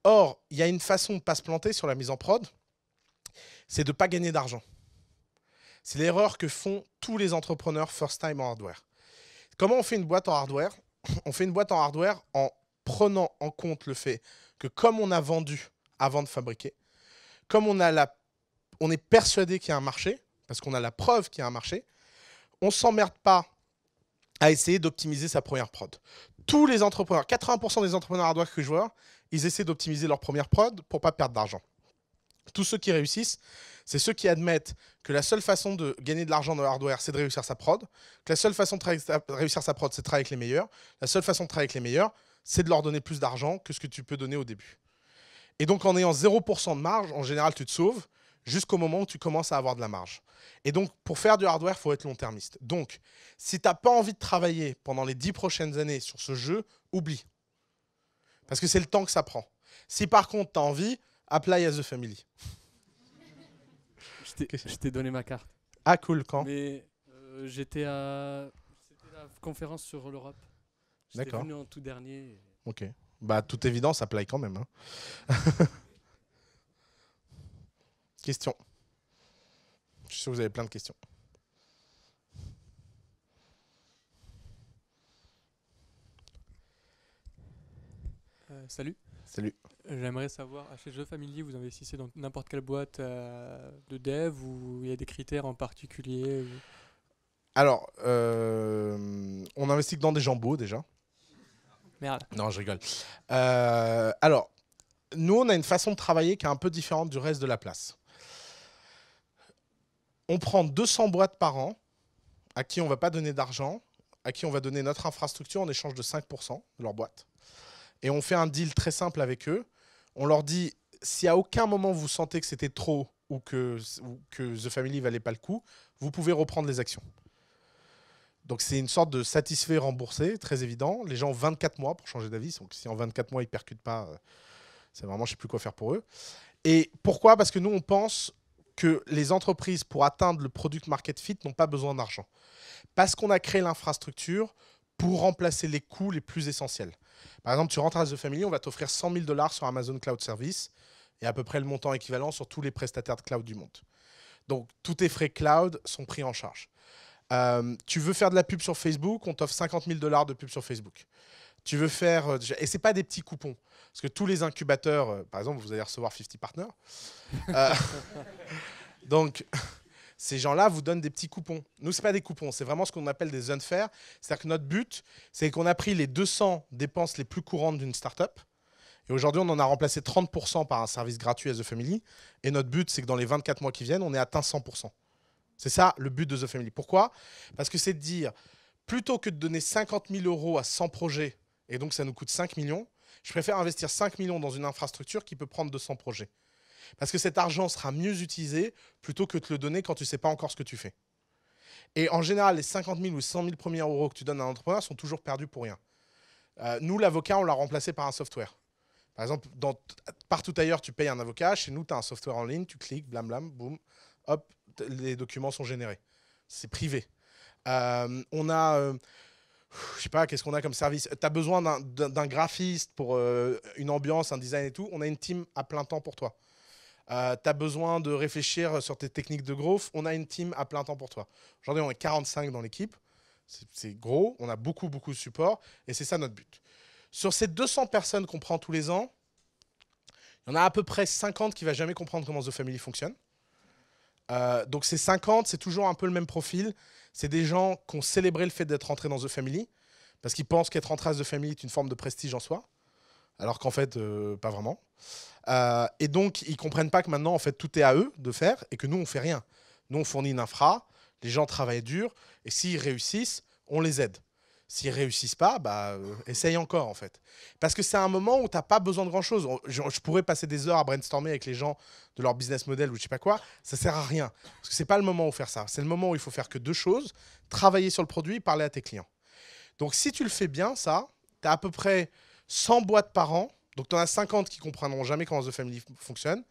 Or, il y a une façon de ne pas se planter sur la mise en prod, c'est de ne pas gagner d'argent. C'est l'erreur que font tous les entrepreneurs first-time en hardware. Comment on fait une boîte en hardware On fait une boîte en hardware en prenant en compte le fait que comme on a vendu avant de fabriquer, comme on, a on est persuadé qu'il y a un marché, parce qu'on a la preuve qu'il y a un marché, on ne s'emmerde pas à essayer d'optimiser sa première prod tous les entrepreneurs, 80% des entrepreneurs hardware que je vois, ils essaient d'optimiser leur première prod pour pas perdre d'argent. Tous ceux qui réussissent, c'est ceux qui admettent que la seule façon de gagner de l'argent dans le hardware, c'est de réussir sa prod, que la seule façon de réussir sa prod, c'est de travailler avec les meilleurs, la seule façon de travailler avec les meilleurs, c'est de leur donner plus d'argent que ce que tu peux donner au début. Et donc en ayant 0% de marge, en général, tu te sauves, jusqu'au moment où tu commences à avoir de la marge. Et donc, pour faire du hardware, il faut être long-termiste. Donc, si tu n'as pas envie de travailler pendant les 10 prochaines années sur ce jeu, oublie. Parce que c'est le temps que ça prend. Si par contre, tu as envie, apply as the family. Je t'ai donné ma carte. Ah, cool, quand Mais euh, j'étais à. la conférence sur l'Europe. D'accord. venu en tout dernier. Ok. Bah, toute évidence, apply quand même. Hein. Question. Je suis sûr que vous avez plein de questions. Euh, salut. Salut. Euh, j'aimerais savoir, à chez Jeux Familier, vous investissez dans n'importe quelle boîte euh, de dev ou il y a des critères en particulier Alors, on investit dans des jambots déjà. Merde. Non, je rigole. alors, nous, on a une façon de travailler qui est un peu différente du reste de la place on prend 200 boîtes par an à qui on ne va pas donner d'argent, à qui on va donner notre infrastructure en échange de 5% de leur boîte. Et on fait un deal très simple avec eux. On leur dit, si à aucun moment vous sentez que c'était trop ou que, que The Family valait pas le coup, vous pouvez reprendre les actions. Donc c'est une sorte de satisfait remboursé, très évident. Les gens ont 24 mois pour changer d'avis. Donc si en 24 mois ils percutent pas, euh, c'est vraiment je sais plus quoi faire pour eux. Et pourquoi Parce que nous on pense que les entreprises, pour atteindre le product market fit, n'ont pas besoin d'argent. Parce qu'on a créé l'infrastructure pour remplacer les coûts les plus essentiels. Par exemple, tu rentres à The Family, on va t'offrir 100 000 dollars sur Amazon Cloud Service et à peu près le montant équivalent sur tous les prestataires de cloud du monde. Donc, tous tes frais cloud sont pris en charge. Euh, tu veux faire de la pub sur Facebook, on t'offre 50 000 dollars de pub sur Facebook tu veux faire. Euh, et c'est pas des petits coupons. Parce que tous les incubateurs, euh, par exemple, vous allez recevoir 50 Partners. Euh, donc, ces gens-là vous donnent des petits coupons. Nous, ce pas des coupons, c'est vraiment ce qu'on appelle des unfair. C'est-à-dire que notre but, c'est qu'on a pris les 200 dépenses les plus courantes d'une startup. Et aujourd'hui, on en a remplacé 30% par un service gratuit à The Family. Et notre but, c'est que dans les 24 mois qui viennent, on ait atteint 100%. C'est ça le but de The Family. Pourquoi Parce que c'est de dire, plutôt que de donner 50 000 euros à 100 projets et donc ça nous coûte 5 millions, je préfère investir 5 millions dans une infrastructure qui peut prendre 200 projets. Parce que cet argent sera mieux utilisé plutôt que de le donner quand tu ne sais pas encore ce que tu fais. Et en général, les 50 000 ou 100 000 premiers euros que tu donnes à un entrepreneur sont toujours perdus pour rien. Euh, nous, l'avocat, on l'a remplacé par un software. Par exemple, partout ailleurs, tu payes un avocat. Chez nous, tu as un software en ligne, tu cliques, blam, blam, boum, hop, les documents sont générés. C'est privé. Euh, on a. Euh, je sais pas, qu'est-ce qu'on a comme service euh, Tu as besoin d'un graphiste pour euh, une ambiance, un design et tout. On a une team à plein temps pour toi. Euh, tu as besoin de réfléchir sur tes techniques de growth. On a une team à plein temps pour toi. Aujourd'hui, on est 45 dans l'équipe. C'est gros. On a beaucoup, beaucoup de support. Et c'est ça notre but. Sur ces 200 personnes qu'on prend tous les ans, il y en a à peu près 50 qui ne vont jamais comprendre comment The Family fonctionne. Euh, donc ces 50, c'est toujours un peu le même profil. C'est des gens qui ont célébré le fait d'être rentrés dans The Family, parce qu'ils pensent qu'être rentré dans The Family est une forme de prestige en soi, alors qu'en fait, euh, pas vraiment. Euh, et donc, ils comprennent pas que maintenant, en fait, tout est à eux de faire, et que nous, on fait rien. Nous, on fournit une infra, les gens travaillent dur, et s'ils réussissent, on les aide. S'ils réussissent pas, bah, euh, essaye encore en fait. Parce que c'est un moment où tu n'as pas besoin de grand chose. Je, pourrais passer des heures à brainstormer avec les gens de leur business model ou je sais pas quoi. Ça sert à rien. Parce que c'est pas le moment où faire ça. C'est le moment où il faut faire que deux choses travailler sur le produit parler à tes clients. Donc si tu le fais bien, ça, tu as à peu près 100 boîtes par an. Donc tu en as 50 qui comprendront jamais comment The Family fonctionne.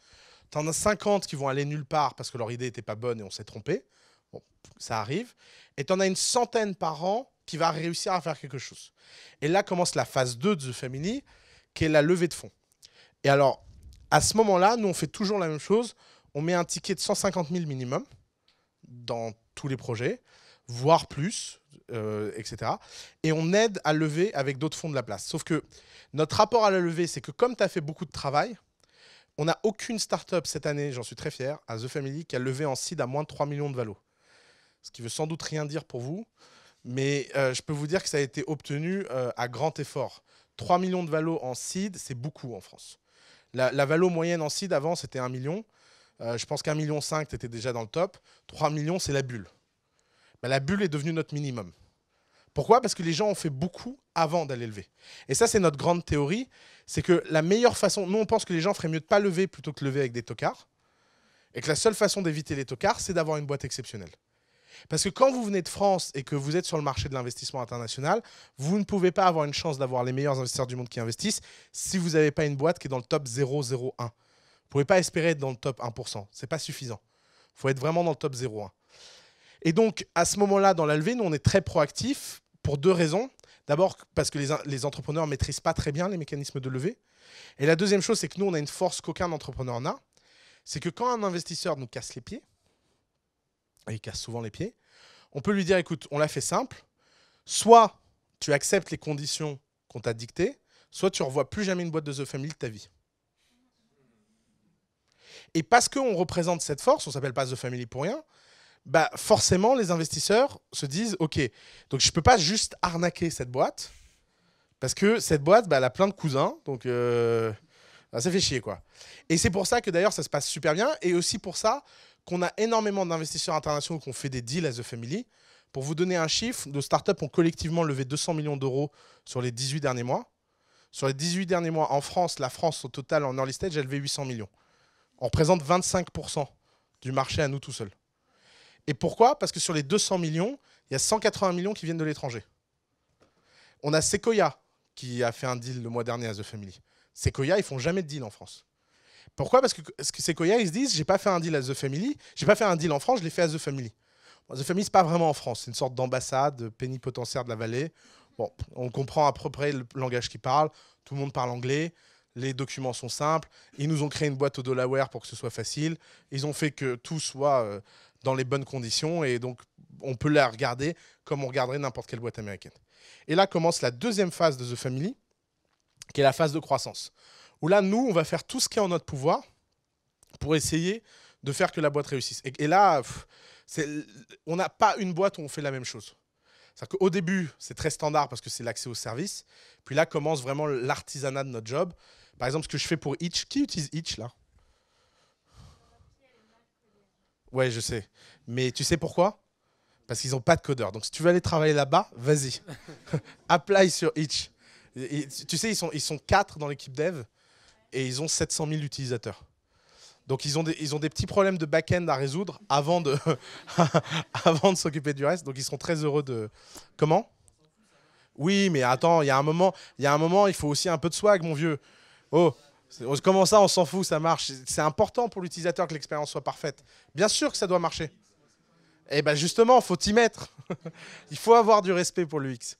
Tu en as 50 qui vont aller nulle part parce que leur idée n'était pas bonne et on s'est trompé. Bon, ça arrive. Et tu en as une centaine par an qui va réussir à faire quelque chose. Et là commence la phase 2 The Family, qui est la levée de fonds. Et alors, à ce moment-là, nous, on fait toujours la même chose. On met un ticket de 150 000 minimum dans tous les projets, voire plus, euh, etc. Et on aide à lever avec d'autres fonds de la place. Sauf que notre rapport à la levée, c'est que comme tu as fait beaucoup de travail, on n'a aucune start-up cette année, j'en suis très fier, à The Family qui a levé en seed à moins de 3 millions de valos. Ce qui veut sans doute rien dire pour vous, mais euh, je peux vous dire que ça a été obtenu euh, à grand effort. 3 millions de valos en seed, c'est beaucoup en France. La, valo moyenne en seed avant, c'était 1 million. Euh, je pense qu'un million, 5, tu déjà dans le top. 3 millions, c'est la bulle. Bah, la bulle est devenue notre minimum. Pourquoi Parce que les gens ont fait beaucoup avant d'aller lever. Et ça, c'est notre grande théorie. C'est que la meilleure façon, nous, on pense que les gens feraient mieux de ne pas lever plutôt que de lever avec des tocards. Et que la seule façon d'éviter les tocards, c'est d'avoir une boîte exceptionnelle. Parce que quand vous venez de France et que vous êtes sur le marché de l'investissement international, vous ne pouvez pas avoir une chance d'avoir les meilleurs investisseurs du monde qui investissent si vous n'avez pas une boîte qui est dans le top 0,01. Vous ne pouvez pas espérer être dans le top 1%. Ce n'est pas suffisant. Il faut être vraiment dans le top 0,1. Et donc, à ce moment-là, dans la levée, nous, on est très proactif pour deux raisons. D'abord, parce que les, les entrepreneurs ne maîtrisent pas très bien les mécanismes de levée. Et la deuxième chose, c'est que nous, on a une force qu'aucun entrepreneur n'a. C'est que quand un investisseur nous casse les pieds, il casse souvent les pieds, on peut lui dire écoute, on l'a fait simple, soit tu acceptes les conditions qu'on t'a dictées, soit tu revois plus jamais une boîte de The Family de ta vie. Et parce qu'on représente cette force, on s'appelle pas The Family pour rien, bah forcément les investisseurs se disent ok, donc je peux pas juste arnaquer cette boîte parce que cette boîte, bah, elle a plein de cousins, donc euh, bah, ça fait chier quoi. Et c'est pour ça que d'ailleurs ça se passe super bien et aussi pour ça qu'on a énormément d'investisseurs internationaux qui ont fait des deals à The Family. Pour vous donner un chiffre, nos startups ont collectivement levé 200 millions d'euros sur les 18 derniers mois. Sur les 18 derniers mois en France, la France au total en early stage a levé 800 millions. On représente 25% du marché à nous tout seuls. Et pourquoi Parce que sur les 200 millions, il y a 180 millions qui viennent de l'étranger. On a Sequoia qui a fait un deal le mois dernier à The Family. Sequoia, ils font jamais de deal en France. Pourquoi Parce que ce que ils se disent, j'ai pas fait un deal à The Family, j'ai pas fait un deal en France, je l'ai fait à The Family. The Family, c'est pas vraiment en France, c'est une sorte d'ambassade pénipotentiaire de la vallée. on comprend à peu près le langage qu'ils parlent, tout le monde parle anglais, les documents sont simples, ils nous ont créé une boîte au Delaware pour que ce soit facile, ils ont fait que tout soit euh, dans les bonnes conditions et donc on peut la regarder comme on regarderait n'importe quelle boîte américaine. Et là commence la deuxième phase de The Family, qui est la phase de croissance où là, nous, on va faire tout ce qui est en notre pouvoir pour essayer de faire que la boîte réussisse. Et, là, on n'a pas une boîte où on fait la même chose. C'est-à-dire qu'au début, c'est très standard parce que c'est l'accès au service. Puis là commence vraiment l'artisanat de notre job. Par exemple, ce que je fais pour Itch. Qui utilise Itch là Ouais, je sais. Mais tu sais pourquoi Parce qu'ils n'ont pas de codeur. Donc si tu veux aller travailler là-bas, vas-y. Apply sur Itch. tu sais, ils sont, ils sont quatre dans l'équipe dev et ils ont 700 000 utilisateurs. Donc ils ont des, ils ont des petits problèmes de back-end à résoudre avant de, avant de s'occuper du reste. Donc ils sont très heureux de... Comment Oui, mais attends, il y a un moment, il y a un moment, il faut aussi un peu de swag, mon vieux. Oh, comment ça, on s'en fout, ça marche. C'est important pour l'utilisateur que l'expérience soit parfaite. Bien sûr que ça doit marcher. Et eh bien justement, faut t'y mettre. il faut avoir du respect pour l'UX.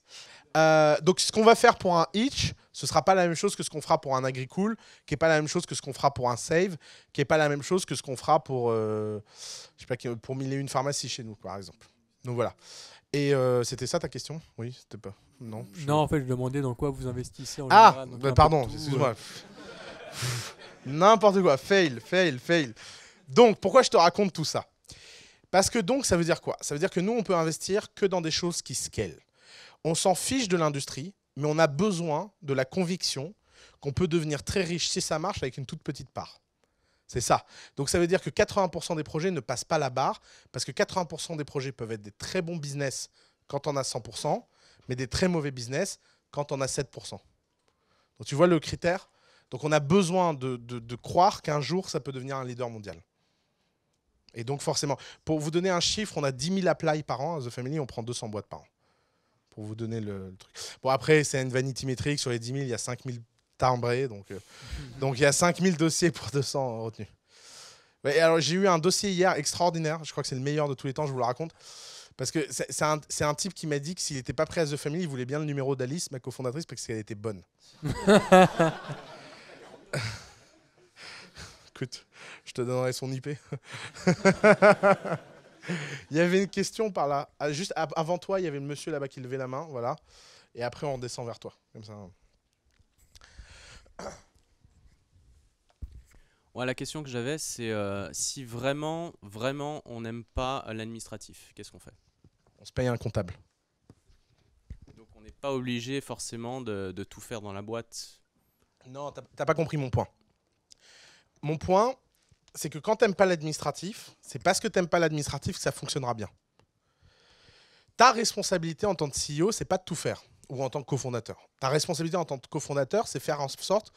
Euh, donc ce qu'on va faire pour un Itch, ce sera pas la même chose que ce qu'on fera pour un Agricool, qui est pas la même chose que ce qu'on fera pour un Save, qui est pas la même chose que ce qu'on fera pour, euh, je sais pas, pour mille et une pharmacies chez nous, par exemple. Donc voilà. Et euh, c'était ça ta question Oui, c'était pas. Non. Non, en fait, je demandais dans quoi vous investissez en ah, général. Ah, pardon, excuse-moi. n'importe quoi, fail, fail, fail. Donc, pourquoi je te raconte tout ça Parce que donc, ça veut dire quoi Ça veut dire que nous, on peut investir que dans des choses qui scalent on s'en fiche de l'industrie, mais on a besoin de la conviction qu'on peut devenir très riche si ça marche avec une toute petite part. C'est ça. Donc ça veut dire que 80% des projets ne passent pas la barre, parce que 80% des projets peuvent être des très bons business quand on a 100%, mais des très mauvais business quand on a 7%. Donc tu vois le critère Donc on a besoin de, croire qu'un jour, ça peut devenir un leader mondial. Et donc forcément, pour vous donner un chiffre, on a 10 000 applies par an. À The Family, on prend 200 boîtes par an pour vous donner le, truc. Bon, après, c'est une vanity métrique. Sur les 10 000, il y a 5 000 timbrés. Donc, euh, donc il y a 5 000 dossiers pour 200 retenus. Mais, alors, j'ai eu un dossier hier extraordinaire. Je crois que c'est le meilleur de tous les temps. Je vous le raconte. Parce que c'est un, un, type qui m'a dit que s'il n'était pas prêt à The Family, il voulait bien le numéro d'Alice, ma cofondatrice, parce qu'elle était bonne. Écoute, je te donnerai son IP. il y avait une question par là. Ah, juste avant toi, il y avait le monsieur là-bas qui levait la main, voilà. Et après, on descend vers toi, comme ça. Hein. Ouais, la question que j'avais, c'est euh, si vraiment, vraiment, on n'aime pas l'administratif, qu'est-ce qu'on fait On se paye un comptable. Donc on n'est pas obligé forcément de, de, tout faire dans la boîte. Non, t'as pas compris mon point. Mon point, c'est que quand t'aimes pas l'administratif, c'est parce que t'aimes pas l'administratif que ça fonctionnera bien. Ta responsabilité en tant que CEO, c'est pas de tout faire, ou en tant que cofondateur. Ta responsabilité en tant que cofondateur, c'est faire en sorte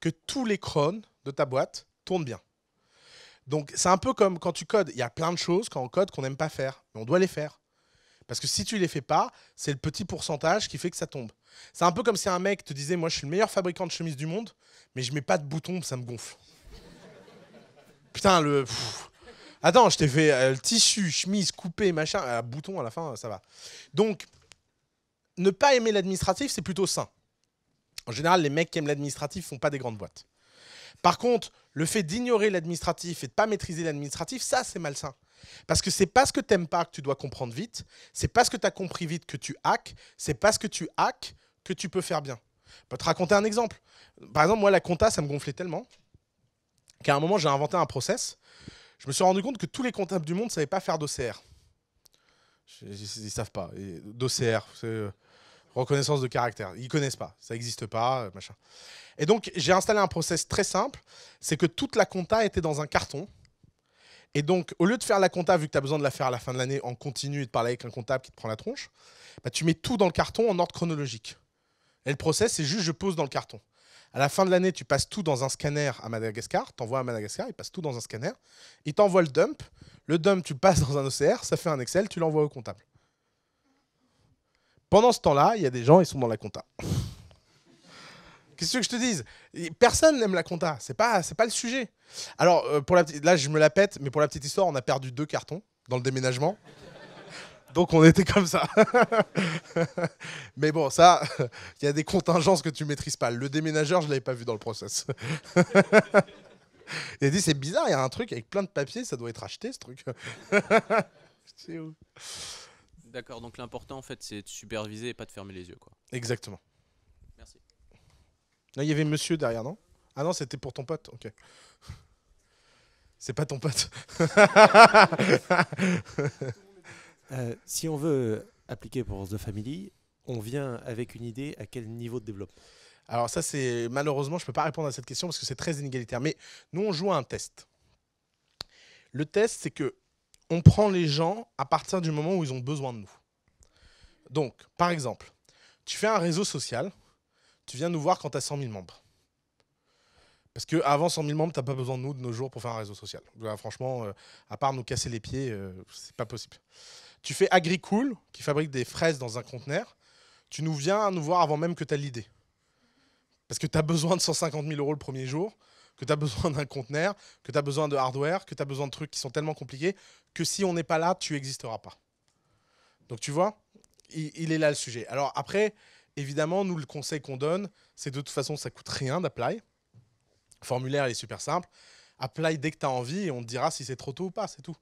que tous les crones de ta boîte tournent bien. Donc c'est un peu comme quand tu codes, il y a plein de choses quand on code qu'on n'aime pas faire, mais on doit les faire. Parce que si tu les fais pas, c'est le petit pourcentage qui fait que ça tombe. C'est un peu comme si un mec te disait, moi je suis le meilleur fabricant de chemises du monde, mais je mets pas de boutons, ça me gonfle. Putain, le. Attends, je t'ai fait euh, le tissu, chemise, coupé, machin, euh, bouton à la fin, ça va. Donc, ne pas aimer l'administratif, c'est plutôt sain. En général, les mecs qui aiment l'administratif font pas des grandes boîtes. Par contre, le fait d'ignorer l'administratif et de pas maîtriser l'administratif, ça, c'est malsain. Parce que c'est pas ce que t'aimes pas que tu dois comprendre vite, c'est pas ce que tu as compris vite que tu hacks, c'est pas ce que tu hacks que tu peux faire bien. Je peux te raconter un exemple. Par exemple, moi, la compta, ça me gonflait tellement Qu'à un moment, j'ai inventé un process. Je me suis rendu compte que tous les comptables du monde ne savaient pas faire d'OCR. Ils ne savent pas. D'OCR, c'est euh, reconnaissance de caractère. Ils ne connaissent pas, ça n'existe pas, euh, machin. Et donc j'ai installé un process très simple, c'est que toute la compta était dans un carton. Et donc au lieu de faire la compta, vu que tu as besoin de la faire à la fin de l'année en continu et de parler avec un comptable qui te prend la tronche, bah, tu mets tout dans le carton en ordre chronologique. Et le process, c'est juste je pose dans le carton. À la fin de l'année, tu passes tout dans un scanner à Madagascar, t'envoies à Madagascar, il passe tout dans un scanner, il t'envoie le dump, le dump, tu passes dans un OCR, ça fait un Excel, tu l'envoies au comptable. Pendant ce temps-là, il y a des gens, ils sont dans la compta. Qu'est-ce que je te dise Personne n'aime la compta, c'est pas, c'est pas le sujet. Alors, euh, pour la, là, je me la pète, mais pour la petite histoire, on a perdu deux cartons dans le déménagement. Donc on était comme ça. Mais bon, ça, il y a des contingences que tu maîtrises pas. Le déménageur, je l'avais pas vu dans le process. Il a dit c'est bizarre, il y a un truc avec plein de papiers, ça doit être acheté ce truc. D'accord, donc l'important en fait c'est de superviser et pas de fermer les yeux. Quoi. Exactement. Merci. Là il y avait monsieur derrière, non Ah non, c'était pour ton pote, ok. C'est pas ton pote. Euh, si on veut appliquer pour The Family, on vient avec une idée à quel niveau de développement Alors ça, c'est malheureusement, je ne peux pas répondre à cette question parce que c'est très inégalitaire. Mais nous, on joue à un test. Le test, c'est que on prend les gens à partir du moment où ils ont besoin de nous. Donc, par exemple, tu fais un réseau social, tu viens nous voir quand tu as 100 000 membres. Parce qu'avant 100 000 membres, tu n'as pas besoin de nous de nos jours pour faire un réseau social. Bah, franchement, euh, à part nous casser les pieds, ce euh, c'est pas possible. Tu fais Agricool, qui fabrique des fraises dans un conteneur. Tu nous viens nous voir avant même que tu as l'idée. Parce que tu as besoin de 150 000 euros le premier jour, que tu as besoin d'un conteneur, que tu as besoin de hardware, que tu as besoin de trucs qui sont tellement compliqués que si on n'est pas là, tu n'existeras pas. Donc tu vois, il, est là le sujet. Alors après, évidemment, nous, le conseil qu'on donne, c'est de toute façon, ça coûte rien d'apply. formulaire, est super simple. Apply dès que tu as envie et on te dira si c'est trop tôt ou pas, c'est tout.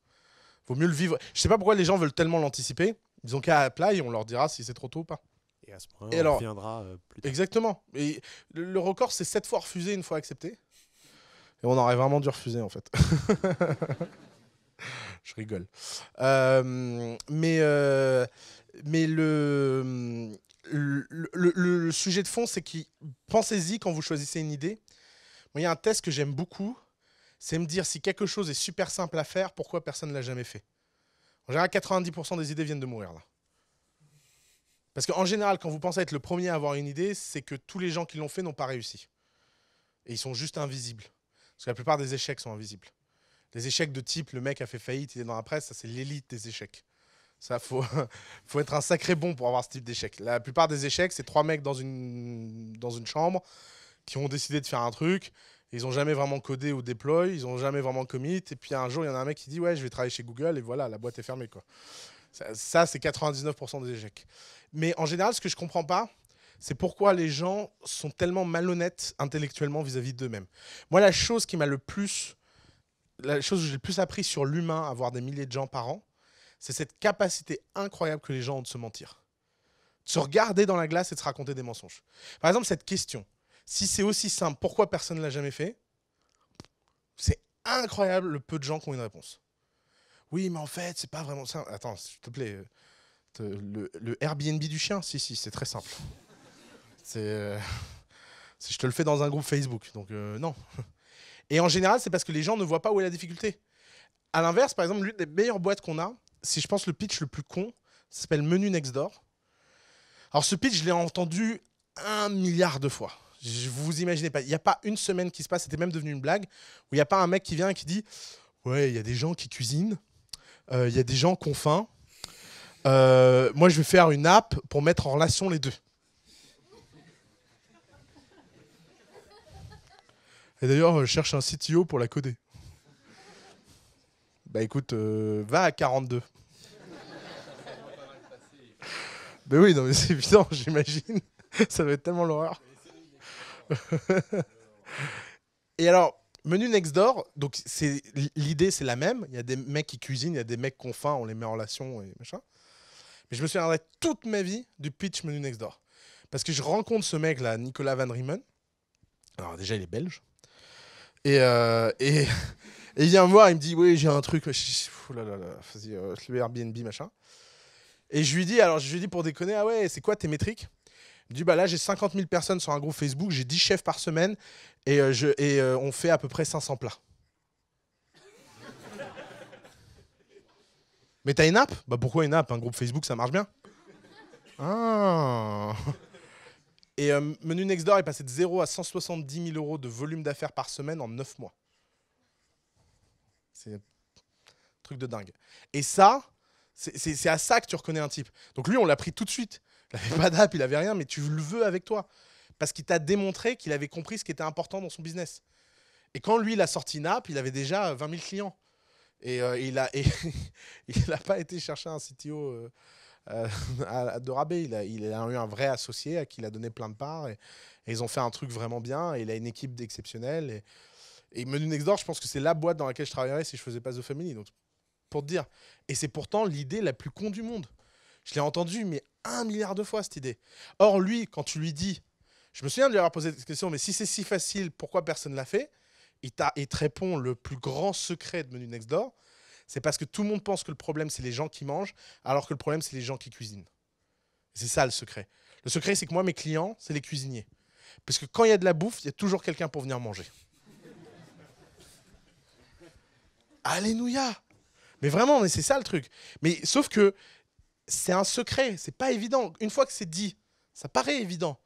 Faut mieux le vivre. Je sais pas pourquoi les gens veulent tellement l'anticiper. Ils ont qu'à apply et on leur dira si c'est trop tôt ou pas. Et à ce moment on alors, reviendra euh, plus tard. Exactement. Et le, record, c'est sept fois refusé, une fois accepté. Et on aurait vraiment dû refuser, en fait. Je rigole. Euh, mais euh, mais le, le, sujet de fond, c'est que pensez-y quand vous choisissez une idée. Il y a un test que j'aime beaucoup, c'est me dire si quelque chose est super simple à faire, pourquoi personne ne l'a jamais fait. En général, 90% des idées viennent de mourir là. Parce qu'en général, quand vous pensez être le premier à avoir une idée, c'est que tous les gens qui l'ont fait n'ont pas réussi. Et ils sont juste invisibles. Parce que la plupart des échecs sont invisibles. Les échecs de type, le mec a fait faillite, il est dans la presse, ça c'est l'élite des échecs. Ça, faut, être un sacré bon pour avoir ce type d'échec. La plupart des échecs, c'est trois mecs dans une, dans une chambre qui ont décidé de faire un truc. Ils n'ont jamais vraiment codé ou déployé, ils n'ont jamais vraiment commit. Et puis un jour, il y en a un mec qui dit Ouais, je vais travailler chez Google, et voilà, la boîte est fermée. Quoi. Ça, c'est 99% des échecs. Mais en général, ce que je ne comprends pas, c'est pourquoi les gens sont tellement malhonnêtes intellectuellement vis-à-vis d'eux-mêmes. Moi, la chose qui m'a le plus. La chose que j'ai le plus appris sur l'humain à voir des milliers de gens par an, c'est cette capacité incroyable que les gens ont de se mentir. De se regarder dans la glace et de se raconter des mensonges. Par exemple, cette question si c'est aussi simple, pourquoi personne ne l'a jamais fait C'est incroyable le peu de gens qui ont une réponse. Oui, mais en fait, c'est pas vraiment simple. Attends, s'il te plaît, le, Airbnb du chien, si, si, c'est très simple. C'est, euh, je te le fais dans un groupe Facebook, donc euh, non. Et en général, c'est parce que les gens ne voient pas où est la difficulté. À l'inverse, par exemple, l'une des meilleures boîtes qu'on a, si je pense le pitch le plus con, s'appelle Menu Next Door. Alors ce pitch, je l'ai entendu un milliard de fois. Je vous imaginez pas. Il n'y a pas une semaine qui se passe, c'était même devenu une blague, où il n'y a pas un mec qui vient et qui dit Ouais, il y a des gens qui cuisinent, euh, il y a des gens qui ont faim. Euh, moi, je vais faire une app pour mettre en relation les deux. Et d'ailleurs, je cherche un CTO pour la coder. Bah écoute, euh, va à 42. mais oui, non, mais c'est évident, j'imagine. Ça va être tellement l'horreur. Et alors, menu next door, donc c'est l'idée c'est la même. Il y a des mecs qui cuisinent, il y a des mecs qu'on faim, on les met en relation et machin. Mais je me souviendrai toute ma vie du pitch menu next door parce que je rencontre ce mec là, Nicolas Van Riemen. Alors déjà il est belge euh, et, il vient me voir, il me dit oui j'ai un truc, vas-y euh, Airbnb machin. Et je lui dis alors je lui dis pour déconner ah ouais c'est quoi tes métriques du dit, bah là, j'ai 50 000 personnes sur un groupe Facebook, j'ai 10 chefs par semaine et, euh, je, et euh, on fait à peu près 500 plats. Mais t'as une app Bah pourquoi une app Un groupe Facebook, ça marche bien. Ah. Et euh, Menu Next Door est passé de 0 à 170 000 euros de volume d'affaires par semaine en 9 mois. C'est un truc de dingue. Et ça, c'est à ça que tu reconnais un type. Donc lui, on l'a pris tout de suite. Il n'avait pas d'app, il n'avait rien, mais tu le veux avec toi. Parce qu'il t'a démontré qu'il avait compris ce qui était important dans son business. Et quand lui, il a sorti une il avait déjà 20 000 clients. Et euh, il a, il n'a pas été chercher un CTO euh, euh, de rabais. Il a, eu un vrai associé à qui il a donné plein de parts. Et, ils ont fait un truc vraiment bien. Et il a une équipe exceptionnelle. Et, et Menu Next je pense que c'est la boîte dans laquelle je travaillerais si je faisais pas The Family. Donc, pour te dire. Et c'est pourtant l'idée la plus con du monde. Je l'ai entendu, mais un milliard de fois cette idée. Or, lui, quand tu lui dis, je me souviens de lui avoir posé cette question, mais si c'est si facile, pourquoi personne ne l'a fait il, te répond le plus grand secret de Menu Next Door, c'est parce que tout le monde pense que le problème, c'est les gens qui mangent, alors que le problème, c'est les gens qui cuisinent. C'est ça le secret. Le secret, c'est que moi, mes clients, c'est les cuisiniers. Parce que quand il y a de la bouffe, il y a toujours quelqu'un pour venir manger. Alléluia Mais vraiment, mais c'est ça le truc. Mais sauf que c'est un secret, c'est pas évident. Une fois que c'est dit, ça paraît évident.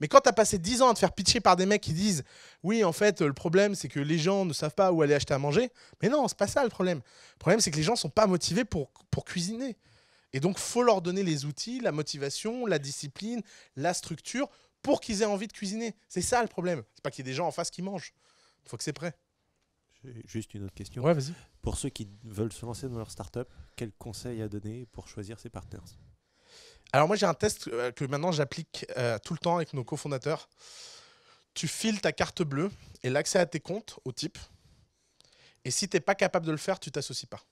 Mais quand tu as passé 10 ans à te faire pitcher par des mecs qui disent Oui, en fait, le problème, c'est que les gens ne savent pas où aller acheter à manger. Mais non, c'est pas ça le problème. Le problème, c'est que les gens ne sont pas motivés pour, pour cuisiner. Et donc, faut leur donner les outils, la motivation, la discipline, la structure pour qu'ils aient envie de cuisiner. C'est ça le problème. C'est pas qu'il y ait des gens en face qui mangent. Il faut que c'est prêt. Juste une autre question. Pour ceux qui veulent se lancer dans leur startup, quel conseil à donner pour choisir ses partenaires Alors moi j'ai un test euh, que maintenant j'applique euh, tout le temps avec nos cofondateurs. Tu files ta carte bleue et l'accès à tes comptes au type. Et si tu n'es pas capable de le faire, tu t'associes pas.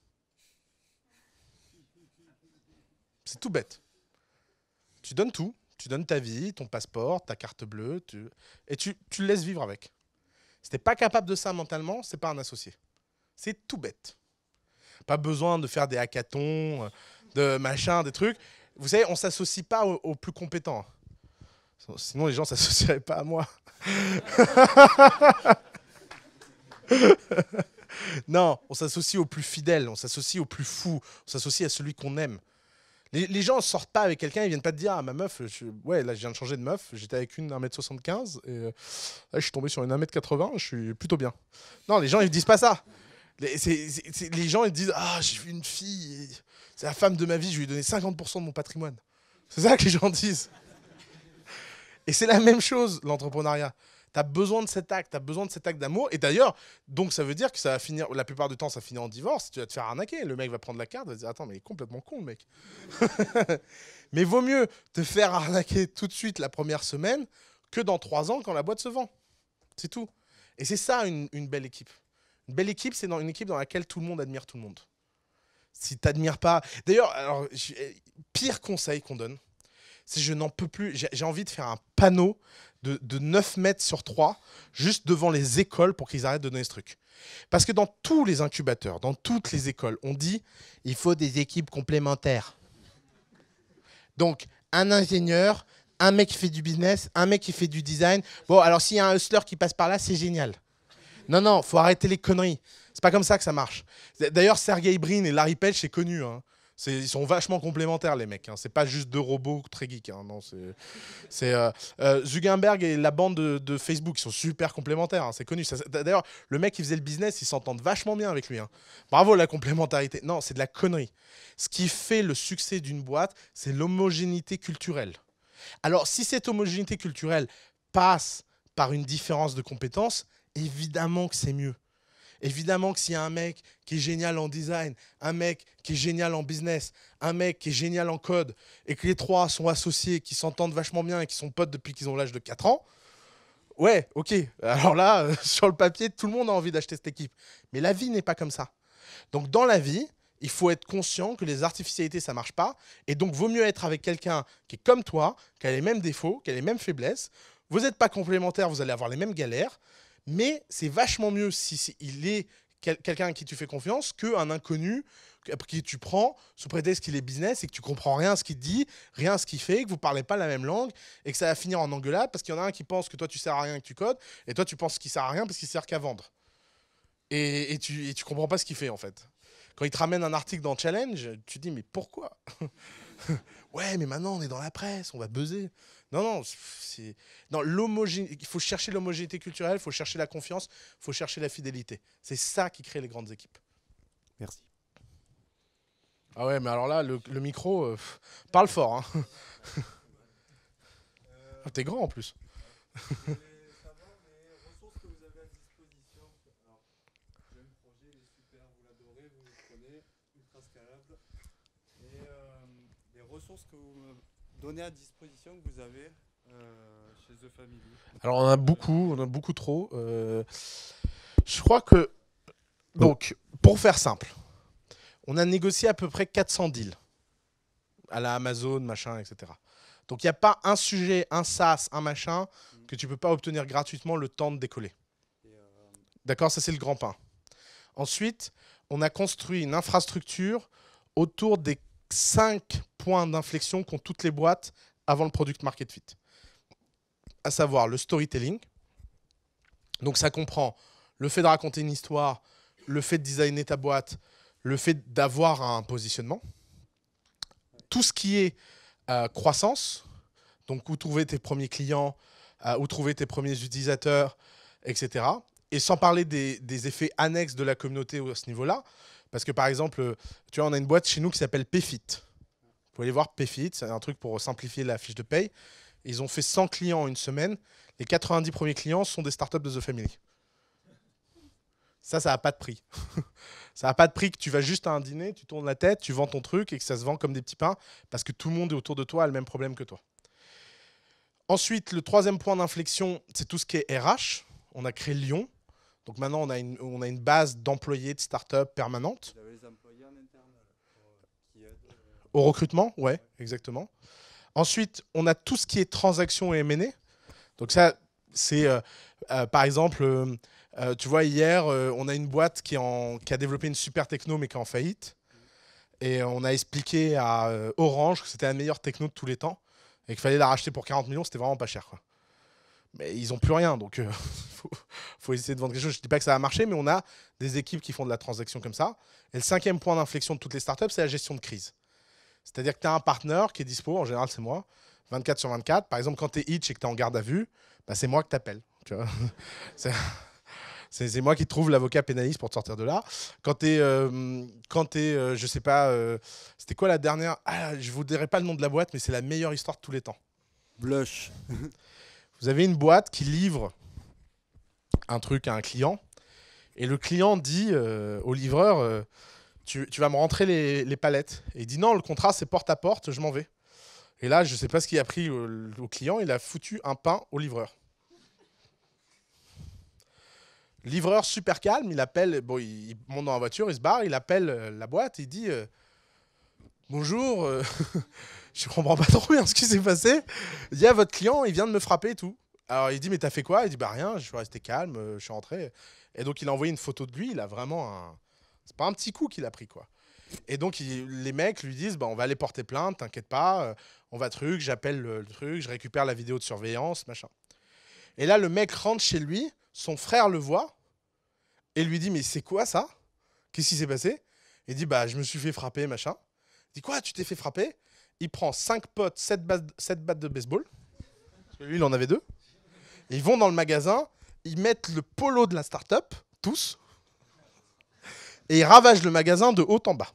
C'est tout bête. Tu donnes tout, tu donnes ta vie, ton passeport, ta carte bleue, et tu, tu le laisses vivre avec. Si n'es pas capable de ça mentalement, c'est pas un associé. C'est tout bête. Pas besoin de faire des hackathons, de machin, des trucs. Vous savez, on s'associe pas aux, plus compétents. Sinon, les gens s'associeraient pas à moi. non, on s'associe aux plus fidèles, on s'associe aux plus fous, on s'associe à celui qu'on aime. Les, gens gens sortent pas avec quelqu'un, ils viennent pas te dire à ah, ma meuf, je, ouais, là, je viens de changer de meuf, j'étais avec une 1m75 et euh, là, je suis tombé sur une 1m80, je suis plutôt bien. Non, les gens, ils disent pas ça. Les, gens, ils disent Ah, j'ai vu une fille, c'est la femme de ma vie, je lui ai donné 50% de mon patrimoine. C'est ça que les gens disent. Et c'est la même chose, l'entrepreneuriat. Tu besoin de cet acte, tu as besoin de cet acte d'amour. Et d'ailleurs, donc ça veut dire que ça va finir, la plupart du temps, ça finit en divorce. Tu vas te faire arnaquer. Le mec va prendre la carte, va dire Attends, mais il est complètement con, le mec. mais vaut mieux te faire arnaquer tout de suite la première semaine que dans trois ans quand la boîte se vend. C'est tout. Et c'est ça une, belle équipe. Une belle équipe, c'est dans une équipe dans laquelle tout le monde admire tout le monde. Si tu n'admires pas. D'ailleurs, alors, pire conseil qu'on donne, c'est je n'en peux plus. J'ai envie de faire un panneau de, 9 mètres sur 3, juste devant les écoles pour qu'ils arrêtent de donner ce truc. Parce que dans tous les incubateurs, dans toutes les écoles, on dit il faut des équipes complémentaires. Donc, un ingénieur, un mec qui fait du business, un mec qui fait du design. Bon, alors s'il y a un hustler qui passe par là, c'est génial. Non, non, faut arrêter les conneries. C'est pas comme ça que ça marche. D'ailleurs, Sergey Brin et Larry Page, c'est connu. Hein ils sont vachement complémentaires, les mecs. Hein. Ce n'est pas juste deux robots très geeks. Hein. Non, c'est, euh, euh, et la bande de, Facebook, ils sont super complémentaires. Hein. C'est connu. d'ailleurs, le mec qui faisait le business, ils s'entendent vachement bien avec lui. Hein. Bravo la complémentarité. Non, c'est de la connerie. Ce qui fait le succès d'une boîte, c'est l'homogénéité culturelle. Alors, si cette homogénéité culturelle passe par une différence de compétences, évidemment que c'est mieux. Évidemment que s'il y a un mec qui est génial en design, un mec qui est génial en business, un mec qui est génial en code, et que les trois sont associés, qui s'entendent vachement bien et qui sont potes depuis qu'ils ont l'âge de 4 ans, ouais, ok. Alors là, sur le papier, tout le monde a envie d'acheter cette équipe. Mais la vie n'est pas comme ça. Donc dans la vie, il faut être conscient que les artificialités, ça ne marche pas. Et donc, vaut mieux être avec quelqu'un qui est comme toi, qui a les mêmes défauts, qui a les mêmes faiblesses. Vous n'êtes pas complémentaire, vous allez avoir les mêmes galères. Mais c'est vachement mieux si est, il est quelqu'un à qui tu fais confiance qu'un inconnu qui tu prends sous prétexte qu'il est business et que tu comprends rien à ce qu'il dit, rien à ce qu'il fait, que vous parlez pas la même langue et que ça va finir en engueulade parce qu'il y en a un qui pense que toi tu sers à rien et que tu codes et toi tu penses qu'il sert à rien parce qu'il sert qu'à vendre. Et, tu, et comprends pas ce qu'il fait en fait. Quand il te ramène un article dans Challenge, tu te dis mais pourquoi Ouais mais maintenant on est dans la presse, on va buzzer. Non, non, c'est. Il faut chercher l'homogénéité culturelle, il faut chercher la confiance, il faut chercher la fidélité. C'est ça qui crée les grandes équipes. Merci. Ah ouais, mais alors là, le, micro euh, parle fort. Hein. Ah, t'es grand en plus. Euh, à disposition que vous avez euh, chez The Family Alors, on a beaucoup, on a beaucoup trop. Euh, je crois que. Donc, pour faire simple, on a négocié à peu près 400 deals à la Amazon, machin, etc. Donc il n'y a pas un sujet, un SaaS, un machin que tu peux pas obtenir gratuitement le temps de décoller. Euh, D'accord, ça c'est le grand pain. Ensuite, on a construit une infrastructure autour des cinq points d'inflexion qu'ont toutes les boîtes avant le product market fit. À savoir le storytelling. Donc ça comprend le fait de raconter une histoire, le fait de designer ta boîte, le fait d'avoir un positionnement. Tout ce qui est euh, croissance, donc où trouver tes premiers clients, euh, où trouver tes premiers utilisateurs, etc. Et sans parler des, des effets annexes de la communauté à ce niveau-là, parce que par exemple, euh, tu vois, on a une boîte chez nous qui s'appelle Payfit. Vous pouvez aller voir Payfit, c'est un truc pour simplifier la fiche de paye. Ils ont fait 100 clients en une semaine. Les 90 premiers clients sont des startups de The Family. Ça, ça n'a pas de prix. ça n'a pas de prix que tu vas juste à un dîner, tu tournes la tête, tu vends ton truc et que ça se vend comme des petits pains parce que tout le monde autour de toi a le même problème que toi. Ensuite, le troisième point d'inflexion, c'est tout ce qui est RH. On a créé Lyon. Donc maintenant, on a une, on a une base d'employés de start-up permanente. Au recrutement, ouais, exactement. Ensuite, on a tout ce qui est transactions et M&A. Donc ça, c'est euh, euh, par exemple, euh, tu vois, hier, on a une boîte qui, a développé une super techno mais qui est en faillite. Et on a expliqué à Orange que c'était la meilleure techno de tous les temps et qu'il fallait la racheter pour 40 millions, c'était vraiment pas cher mais ils n'ont plus rien. Donc, il euh, faut, essayer de vendre quelque chose. Je ne dis pas que ça va marcher, mais on a des équipes qui font de la transaction comme ça. Et le cinquième point d'inflexion de toutes les startups, c'est la gestion de crise. C'est-à-dire que tu as un partenaire qui est dispo, en général, c'est moi, 24 sur 24. Par exemple, quand tu es hitch et que tu es en garde à vue, bah, c'est moi qui t'appelle. C'est moi qui trouve l'avocat pénaliste pour te sortir de là. Quand tu es, je euh, quand euh, je sais pas, c'était quoi la dernière ah, Je vous dirai pas le nom de la boîte, mais c'est la meilleure histoire de tous les temps. Blush. Vous avez une boîte qui livre un truc à un client, et le client dit euh, au livreur, euh, tu, vas me rentrer les, palettes. Et il dit, non, le contrat, c'est porte à porte, je m'en vais. Et là, je ne sais pas ce qu'il a pris au, client, il a foutu un pain au livreur. Livreur super calme, il appelle, bon, il, monte dans la voiture, il se barre, il appelle euh, la boîte, il dit Bonjour, je comprends pas trop bien ce qui s'est passé. Il y a votre client, il vient de me frapper et tout. Alors il dit mais t'as fait quoi Il dit bah rien, je suis resté calme, euh, je suis rentré. Et donc il a envoyé une photo de lui, il a vraiment un... C'est pas un petit coup qu'il a pris quoi. Et donc les mecs lui disent bah on va aller porter plainte, t'inquiète pas, euh, on va truc, j'appelle le, truc, je récupère la vidéo de surveillance, machin. Et là le mec rentre chez lui, son frère le voit et lui dit mais c'est quoi ça Qu'est-ce qui s'est passé Il dit bah je me suis fait frapper, machin. Il dit quoi Tu t'es fait frapper il prend 5 potes, 7 battes, battes de baseball. Parce que lui, il en avait deux. ils vont dans le magasin, ils mettent le polo de la start-up, tous, et ils ravagent le magasin de haut en bas.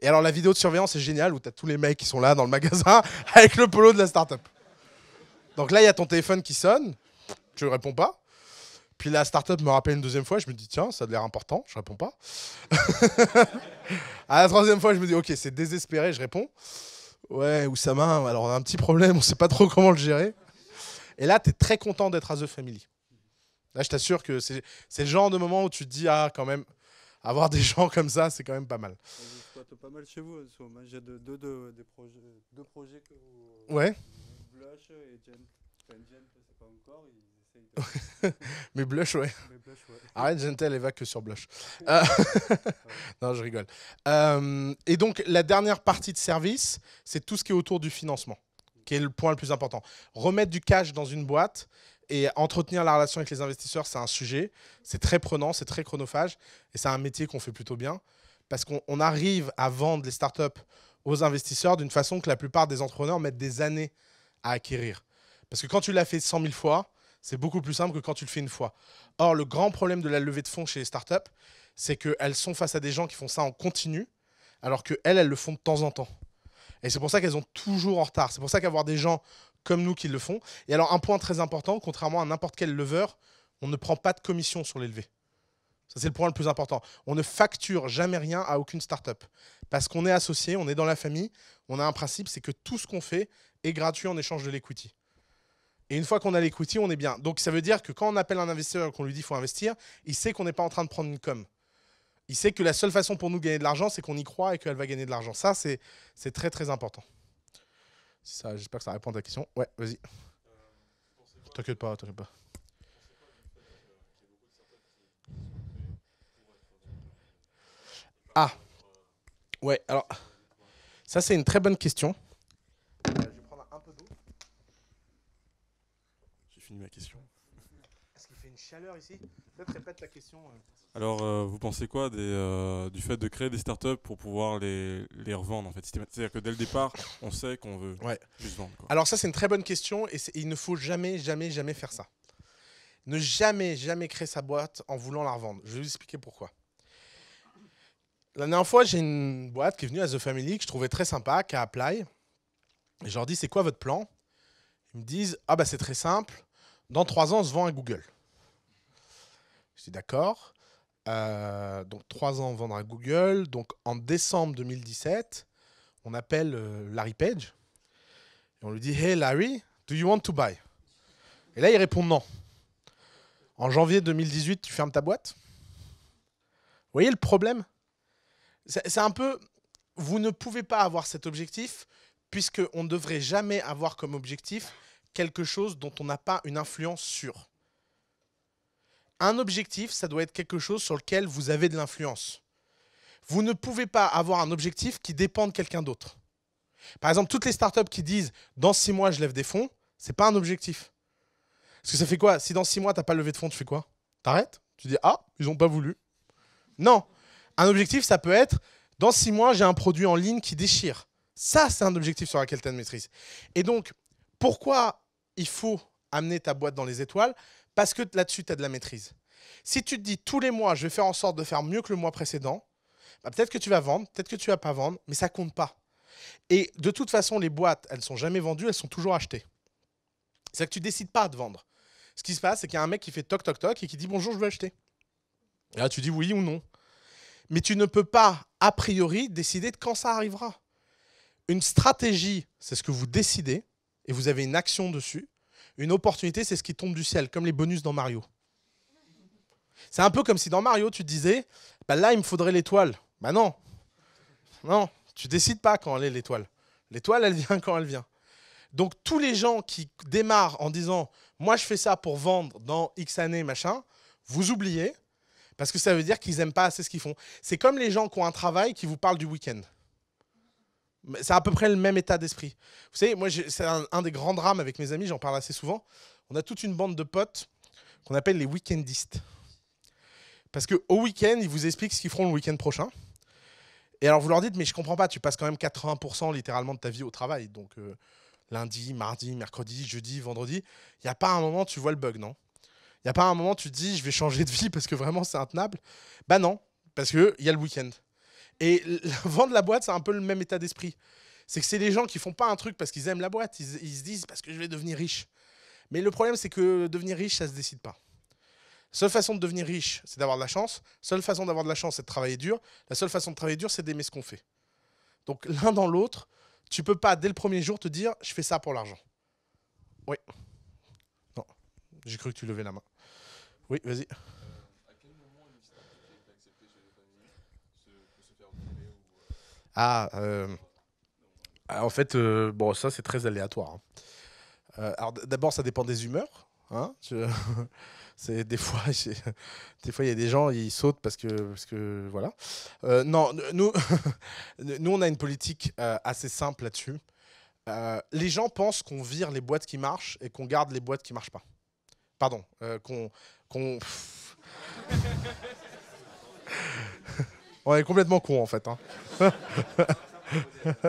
Et alors la vidéo de surveillance est géniale où tu as tous les mecs qui sont là dans le magasin avec le polo de la start-up. Donc là, il y a ton téléphone qui sonne, tu ne réponds pas. Puis la startup me rappelle une deuxième fois, je me dis tiens, ça a l'air important, je réponds pas. à la troisième fois, je me dis ok, c'est désespéré, je réponds. Ouais, Oussama, alors on a un petit problème, on sait pas trop comment le gérer. Et là, tu es très content d'être à The Family. Là, je t'assure que c'est le genre de moment où tu te dis ah, quand même, avoir des gens comme ça, c'est quand même pas mal. pas mal chez vous, j'ai deux, deux, deux, projets, deux projets que vous. Ouais. Blush et sais pas encore. Mais blush, ouais. Arrête, Gentel et va que sur blush. Euh, non, je rigole. Euh, et donc, la dernière partie de service, c'est tout ce qui est autour du financement, qui est le point le plus important. Remettre du cash dans une boîte et entretenir la relation avec les investisseurs, c'est un sujet. C'est très prenant, c'est très chronophage et c'est un métier qu'on fait plutôt bien parce qu'on arrive à vendre les startups aux investisseurs d'une façon que la plupart des entrepreneurs mettent des années à acquérir. Parce que quand tu l'as fait 100 000 fois, c'est beaucoup plus simple que quand tu le fais une fois. Or, le grand problème de la levée de fonds chez les startups, c'est qu'elles sont face à des gens qui font ça en continu, alors qu'elles, elles le font de temps en temps. Et c'est pour ça qu'elles ont toujours en retard. C'est pour ça qu'avoir des gens comme nous qui le font. Et alors, un point très important, contrairement à n'importe quel leveur, on ne prend pas de commission sur l'élevé. Ça, c'est le point le plus important. On ne facture jamais rien à aucune startup. Parce qu'on est associé, on est dans la famille, on a un principe, c'est que tout ce qu'on fait est gratuit en échange de l'equity. Et une fois qu'on a l'equity, on est bien. Donc ça veut dire que quand on appelle un investisseur et qu'on lui dit qu'il faut investir, il sait qu'on n'est pas en train de prendre une com. Il sait que la seule façon pour nous de gagner de l'argent, c'est qu'on y croit et qu'elle va gagner de l'argent. Ça, c'est très très important. Ça, j'espère que ça répond à ta question. Ouais, vas-y. t'inquiète pas, t'inquiète pas. Ah, ouais, alors, ça c'est une très bonne question. ma question. qu'il fait une chaleur ici. Euh. Alors, euh, vous pensez quoi des, euh, du fait de créer des startups pour pouvoir les, les revendre en fait C'est-à-dire que dès le départ, on sait qu'on veut juste vendre. Alors ça, c'est une très bonne question et, il ne faut jamais, jamais, jamais faire ça. Ne jamais, jamais créer sa boîte en voulant la revendre. Je vais vous expliquer pourquoi. La dernière fois, j'ai une boîte qui est venue à The Family que je trouvais très sympa, qui a Apply. Et je leur dis, c'est quoi votre plan Ils me disent, ah bah c'est très simple dans trois ans, on se vend à Google. Je dis d'accord. Euh, donc trois ans, vendre à Google. Donc en décembre 2017, on appelle euh, Larry Page et on lui dit Hey Larry, do you want to buy Et là, il répond non. En janvier 2018, tu fermes ta boîte. Vous voyez le problème C'est un peu. Vous ne pouvez pas avoir cet objectif puisqu'on ne devrait jamais avoir comme objectif quelque chose dont on n'a pas une influence sur. Un objectif, ça doit être quelque chose sur lequel vous avez de l'influence. Vous ne pouvez pas avoir un objectif qui dépend de quelqu'un d'autre. Par exemple, toutes les startups qui disent dans six mois je lève des fonds, ce n'est pas un objectif. Parce que ça fait quoi Si dans six mois tu t'as pas levé de fonds, tu fais quoi T'arrêtes Tu dis ah ils n'ont pas voulu. Non, un objectif ça peut être dans six mois j'ai un produit en ligne qui déchire. Ça c'est un objectif sur lequel tu as une maîtrise. Et donc pourquoi il faut amener ta boîte dans les étoiles Parce que là-dessus, tu as de la maîtrise. Si tu te dis tous les mois, je vais faire en sorte de faire mieux que le mois précédent, bah, peut-être que tu vas vendre, peut-être que tu vas pas vendre, mais ça compte pas. Et de toute façon, les boîtes, elles ne sont jamais vendues, elles sont toujours achetées. C'est que tu décides pas de vendre. Ce qui se passe, c'est qu'il y a un mec qui fait toc toc toc et qui dit bonjour, je veux acheter. Et là, tu dis oui ou non. Mais tu ne peux pas, a priori, décider de quand ça arrivera. Une stratégie, c'est ce que vous décidez et vous avez une action dessus. Une opportunité, c'est ce qui tombe du ciel, comme les bonus dans Mario. C'est un peu comme si dans Mario, tu disais, bah là, il me faudrait l'étoile. Bah non. Non, tu décides pas quand elle est l'étoile. L'étoile, elle vient quand elle vient. Donc tous les gens qui démarrent en disant, moi, je fais ça pour vendre dans X années, machin, vous oubliez, parce que ça veut dire qu'ils n'aiment pas assez ce qu'ils font. C'est comme les gens qui ont un travail qui vous parlent du week-end. C'est à peu près le même état d'esprit. Vous savez, moi, c'est un, des grands drames avec mes amis, j'en parle assez souvent. On a toute une bande de potes qu'on appelle les week-endistes. Parce qu'au week-end, ils vous expliquent ce qu'ils feront le week-end prochain. Et alors, vous leur dites, mais je comprends pas, tu passes quand même 80% littéralement de ta vie au travail. Donc, euh, lundi, mardi, mercredi, jeudi, vendredi. Il n'y a pas un moment où tu vois le bug, non Il n'y a pas un moment où tu te dis, je vais changer de vie parce que vraiment, c'est intenable. Bah non, parce qu'il y a le week-end. Et vendre la boîte, c'est un peu le même état d'esprit. C'est que c'est les gens qui font pas un truc parce qu'ils aiment la boîte. Ils, se disent parce que je vais devenir riche. Mais le problème, c'est que devenir riche, ça se décide pas. Seule façon de devenir riche, c'est d'avoir de la chance. Seule façon d'avoir de la chance, c'est de travailler dur. La seule façon de travailler dur, c'est d'aimer ce qu'on fait. Donc l'un dans l'autre, tu peux pas dès le premier jour te dire je fais ça pour l'argent. Oui. Non. J'ai cru que tu levais la main. Oui, vas-y. Ah, euh, ah, en fait, euh, bon, ça c'est très aléatoire. Hein. Euh, alors d'abord, ça dépend des humeurs. Hein c'est des fois des fois il y a des gens ils sautent parce que parce que voilà non nous nous on a une politique assez simple là-dessus les gens pensent qu'on vire les boîtes qui marchent et qu'on garde les boîtes qui marchent pas pardon qu'on qu'on on est complètement con en fait. Hein.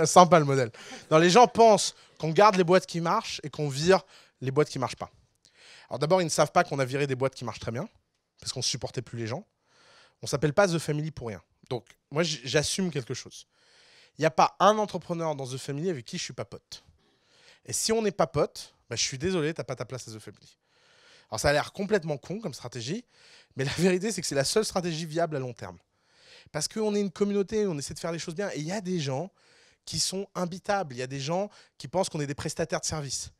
Sympa le modèle. les gens pensent qu'on garde les boîtes qui marchent et qu'on vire les boîtes qui marchent pas. Alors d'abord, ils ne savent pas qu'on a viré des boîtes qui marchent très bien, parce qu'on ne supportait plus les gens. On s'appelle pas The Family pour rien. Donc moi, j'assume quelque chose. Il n'y a pas un entrepreneur dans The Family avec qui je suis pas pote. Et si on n'est pas pote, bah, je suis désolé, tu n'as pas ta place à The Family. Alors ça a l'air complètement con comme stratégie, mais la vérité c'est que c'est la seule stratégie viable à long terme. Parce qu'on est une communauté, on essaie de faire les choses bien. Et il y a des gens qui sont imbitables. Il y a des gens qui pensent qu'on est des prestataires de services.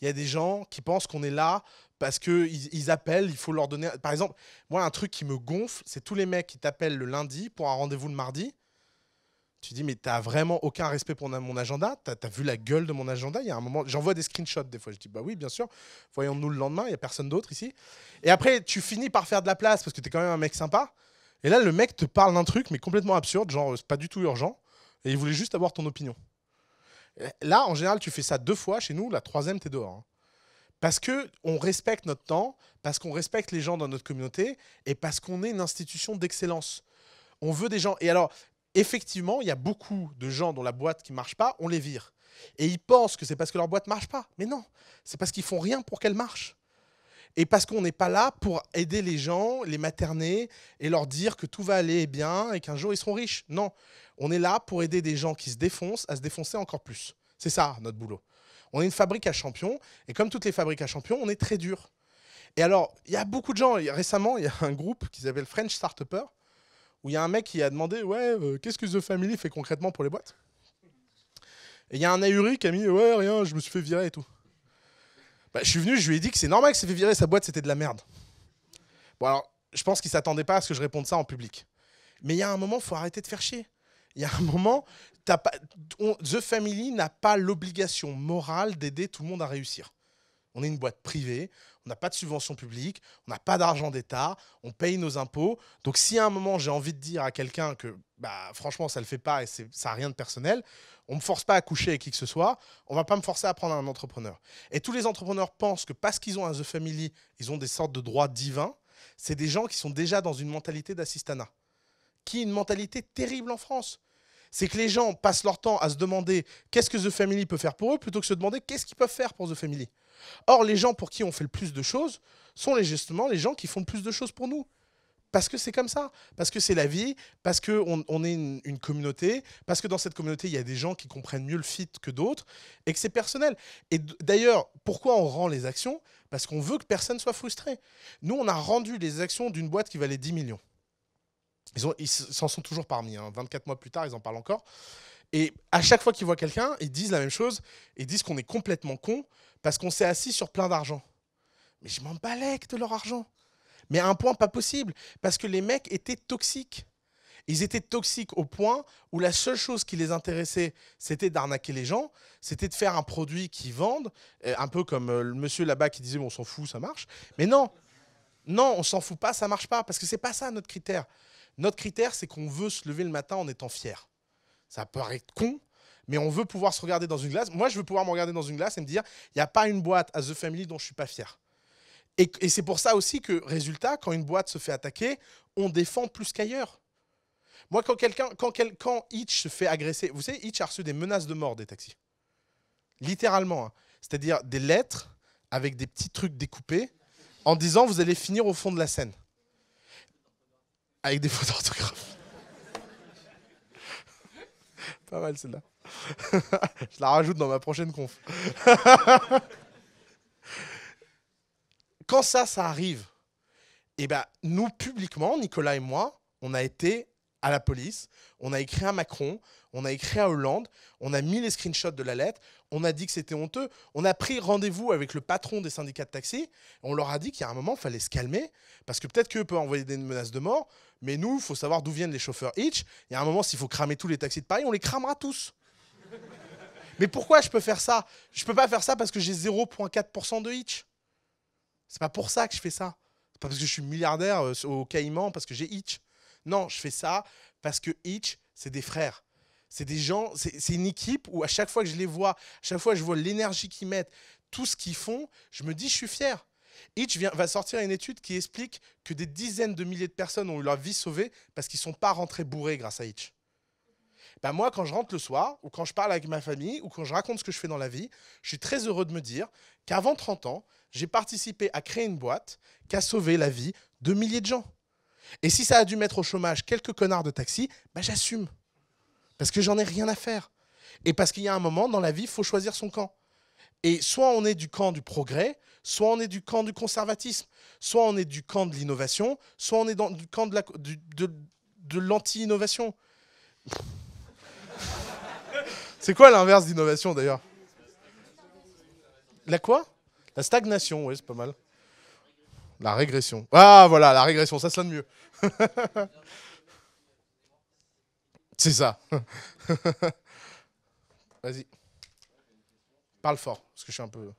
Il y a des gens qui pensent qu'on est là parce qu'ils ils appellent, il faut leur donner. Par exemple, moi, un truc qui me gonfle, c'est tous les mecs qui t'appellent le lundi pour un rendez-vous le mardi. Tu dis, mais tu t'as vraiment aucun respect pour mon agenda Tu as vu la gueule de mon agenda Il y a un moment, j'envoie des screenshots des fois. Je dis, bah oui, bien sûr, voyons-nous le lendemain, il n'y a personne d'autre ici. Et après, tu finis par faire de la place parce que tu es quand même un mec sympa. Et là, le mec te parle d'un truc, mais complètement absurde, genre, c'est pas du tout urgent, et il voulait juste avoir ton opinion. Là, en général, tu fais ça deux fois chez nous, la troisième, t'es dehors. Hein. Parce que on respecte notre temps, parce qu'on respecte les gens dans notre communauté, et parce qu'on est une institution d'excellence. On veut des gens. Et alors, effectivement, il y a beaucoup de gens dont la boîte qui marche pas, on les vire. Et ils pensent que c'est parce que leur boîte marche pas. Mais non, c'est parce qu'ils font rien pour qu'elle marche. Et parce qu'on n'est pas là pour aider les gens, les materner et leur dire que tout va aller bien et qu'un jour ils seront riches. Non, on est là pour aider des gens qui se défoncent à se défoncer encore plus. C'est ça notre boulot. On est une fabrique à champions et comme toutes les fabriques à champions, on est très dur. Et alors, il y a beaucoup de gens. Récemment, il y a un groupe qui le French Startupper où il y a un mec qui a demandé Ouais, euh, qu'est-ce que The Family fait concrètement pour les boîtes Et il y a un ahuri qui a mis Ouais, rien, je me suis fait virer et tout. Bah, je suis venu, je lui ai dit que c'est normal que s'est fait virer sa boîte, c'était de la merde. Bon, alors, je pense qu'il ne s'attendait pas à ce que je réponde ça en public. Mais il y a un moment, il faut arrêter de faire chier. Il y a un moment, The Family n'a pas l'obligation morale d'aider tout le monde à réussir. On est une boîte privée, on n'a pas de subvention publique, on n'a pas d'argent d'État, on paye nos impôts. Donc si à un moment j'ai envie de dire à quelqu'un que bah, franchement ça le fait pas et ça n'a rien de personnel, on ne me force pas à coucher avec qui que ce soit, on ne va pas me forcer à prendre un entrepreneur. Et tous les entrepreneurs pensent que parce qu'ils ont un The Family, ils ont des sortes de droits divins. C'est des gens qui sont déjà dans une mentalité d'assistanat, qui est une mentalité terrible en France c'est que les gens passent leur temps à se demander qu'est-ce que The Family peut faire pour eux plutôt que se demander qu'est-ce qu'ils peuvent faire pour The Family. Or, les gens pour qui on fait le plus de choses sont justement les gens qui font le plus de choses pour nous. Parce que c'est comme ça, parce que c'est la vie, parce qu'on est une, communauté, parce que dans cette communauté, il y a des gens qui comprennent mieux le fit que d'autres, et que c'est personnel. Et d'ailleurs, pourquoi on rend les actions Parce qu'on veut que personne soit frustré. Nous, on a rendu les actions d'une boîte qui valait 10 millions. Ils s'en sont toujours parmi, 24 hein. mois plus tard, ils en parlent encore. Et à chaque fois qu'ils voient quelqu'un, ils disent la même chose, ils disent qu'on est complètement con, parce qu'on s'est assis sur plein d'argent. Mais je m'en balèque de leur argent. Mais à un point pas possible, parce que les mecs étaient toxiques. Ils étaient toxiques au point où la seule chose qui les intéressait, c'était d'arnaquer les gens, c'était de faire un produit qu'ils vendent, euh, un peu comme euh, le monsieur là-bas qui disait on s'en fout, ça marche. Mais non, non, on s'en fout pas, ça marche pas, parce que c'est pas ça notre critère. Notre critère, c'est qu'on veut se lever le matin en étant fier. Ça paraît con, mais on veut pouvoir se regarder dans une glace. Moi, je veux pouvoir me regarder dans une glace et me dire, il n'y a pas une boîte à The Family dont je ne suis pas fier. Et, c'est pour ça aussi que, résultat, quand une boîte se fait attaquer, on défend plus qu'ailleurs. Moi, quand quelqu'un, quand, Hitch se fait agresser, vous savez, Hitch a reçu des menaces de mort des taxis. Littéralement. Hein. C'est-à-dire des lettres avec des petits trucs découpés en disant vous allez finir au fond de la scène. Avec des photos d'orthographe. Pas mal celle-là. Je la rajoute dans ma prochaine conf. Quand ça, ça arrive, eh ben, nous, publiquement, Nicolas et moi, on a été à la police, on a écrit à Macron, on a écrit à Hollande, on a mis les screenshots de la lettre, on a dit que c'était honteux, on a pris rendez-vous avec le patron des syndicats de taxi, on leur a dit qu'il y a un moment, il fallait se calmer, parce que peut-être qu'eux peuvent envoyer des menaces de mort, mais nous, il faut savoir d'où viennent les chauffeurs Hitch, il y a un moment, s'il faut cramer tous les taxis de Paris, on les cramera tous. Mais pourquoi je peux faire ça Je peux pas faire ça parce que j'ai 0,4% de hitch. C'est pas pour ça que je fais ça. C'est pas parce que je suis milliardaire euh, au Caïman, parce que j'ai hitch. Non, je fais ça parce que hitch, c'est des frères. C'est des gens, c'est une équipe où à chaque fois que je les vois, à chaque fois que je vois l'énergie qu'ils mettent, tout ce qu'ils font, je me dis, je suis fier. Hitch va sortir une étude qui explique que des dizaines de milliers de personnes ont eu leur vie sauvée parce qu'ils ne sont pas rentrés bourrés grâce à Hitch. Bah, moi, quand je rentre le soir, ou quand je parle avec ma famille, ou quand je raconte ce que je fais dans la vie, je suis très heureux de me dire qu'avant 30 ans, j'ai participé à créer une boîte qui a sauvé la vie de milliers de gens. Et si ça a dû mettre au chômage quelques connards de taxi, bah, j'assume. Parce que j'en ai rien à faire. Et parce qu'il y a un moment dans la vie, il faut choisir son camp. Et soit on est du camp du progrès, soit on est du camp du conservatisme, soit on est du camp de l'innovation, soit on est dans, du camp de l'anti-innovation. C'est quoi l'inverse d'innovation d'ailleurs La quoi La stagnation, oui, c'est pas mal. La régression. Ah voilà, la régression, ça sonne mieux. c'est ça. Vas-y. Parle fort, parce que je suis un peu...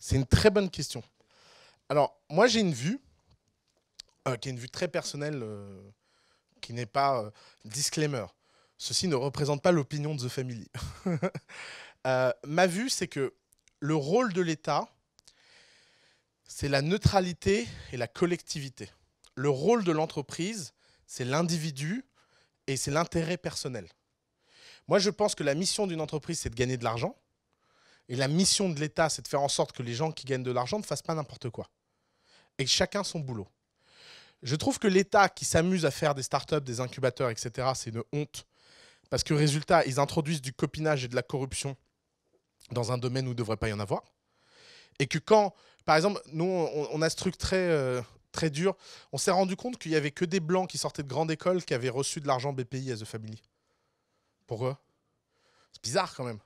C'est une très bonne question. Alors, moi, j'ai une vue, euh, qui est une vue très personnelle, euh, qui n'est pas euh, disclaimer. Ceci ne représente pas l'opinion de The Family. ma vue, c'est que le rôle de l'État, c'est la neutralité et la collectivité. Le rôle de l'entreprise, c'est l'individu et c'est l'intérêt personnel. Moi, je pense que la mission d'une entreprise, c'est de gagner de l'argent. Et la mission de l'État, c'est de faire en sorte que les gens qui gagnent de l'argent ne fassent pas n'importe quoi. Et chacun son boulot. Je trouve que l'État qui s'amuse à faire des startups, des incubateurs, etc., c'est une honte. Parce que résultat, ils introduisent du copinage et de la corruption dans un domaine où il ne devrait pas y en avoir. Et que quand, par exemple, nous, on, a ce truc très, euh, très dur, on s'est rendu compte qu'il n'y avait que des blancs qui sortaient de grandes écoles qui avaient reçu de l'argent BPI à The Family. Pourquoi C'est bizarre quand même.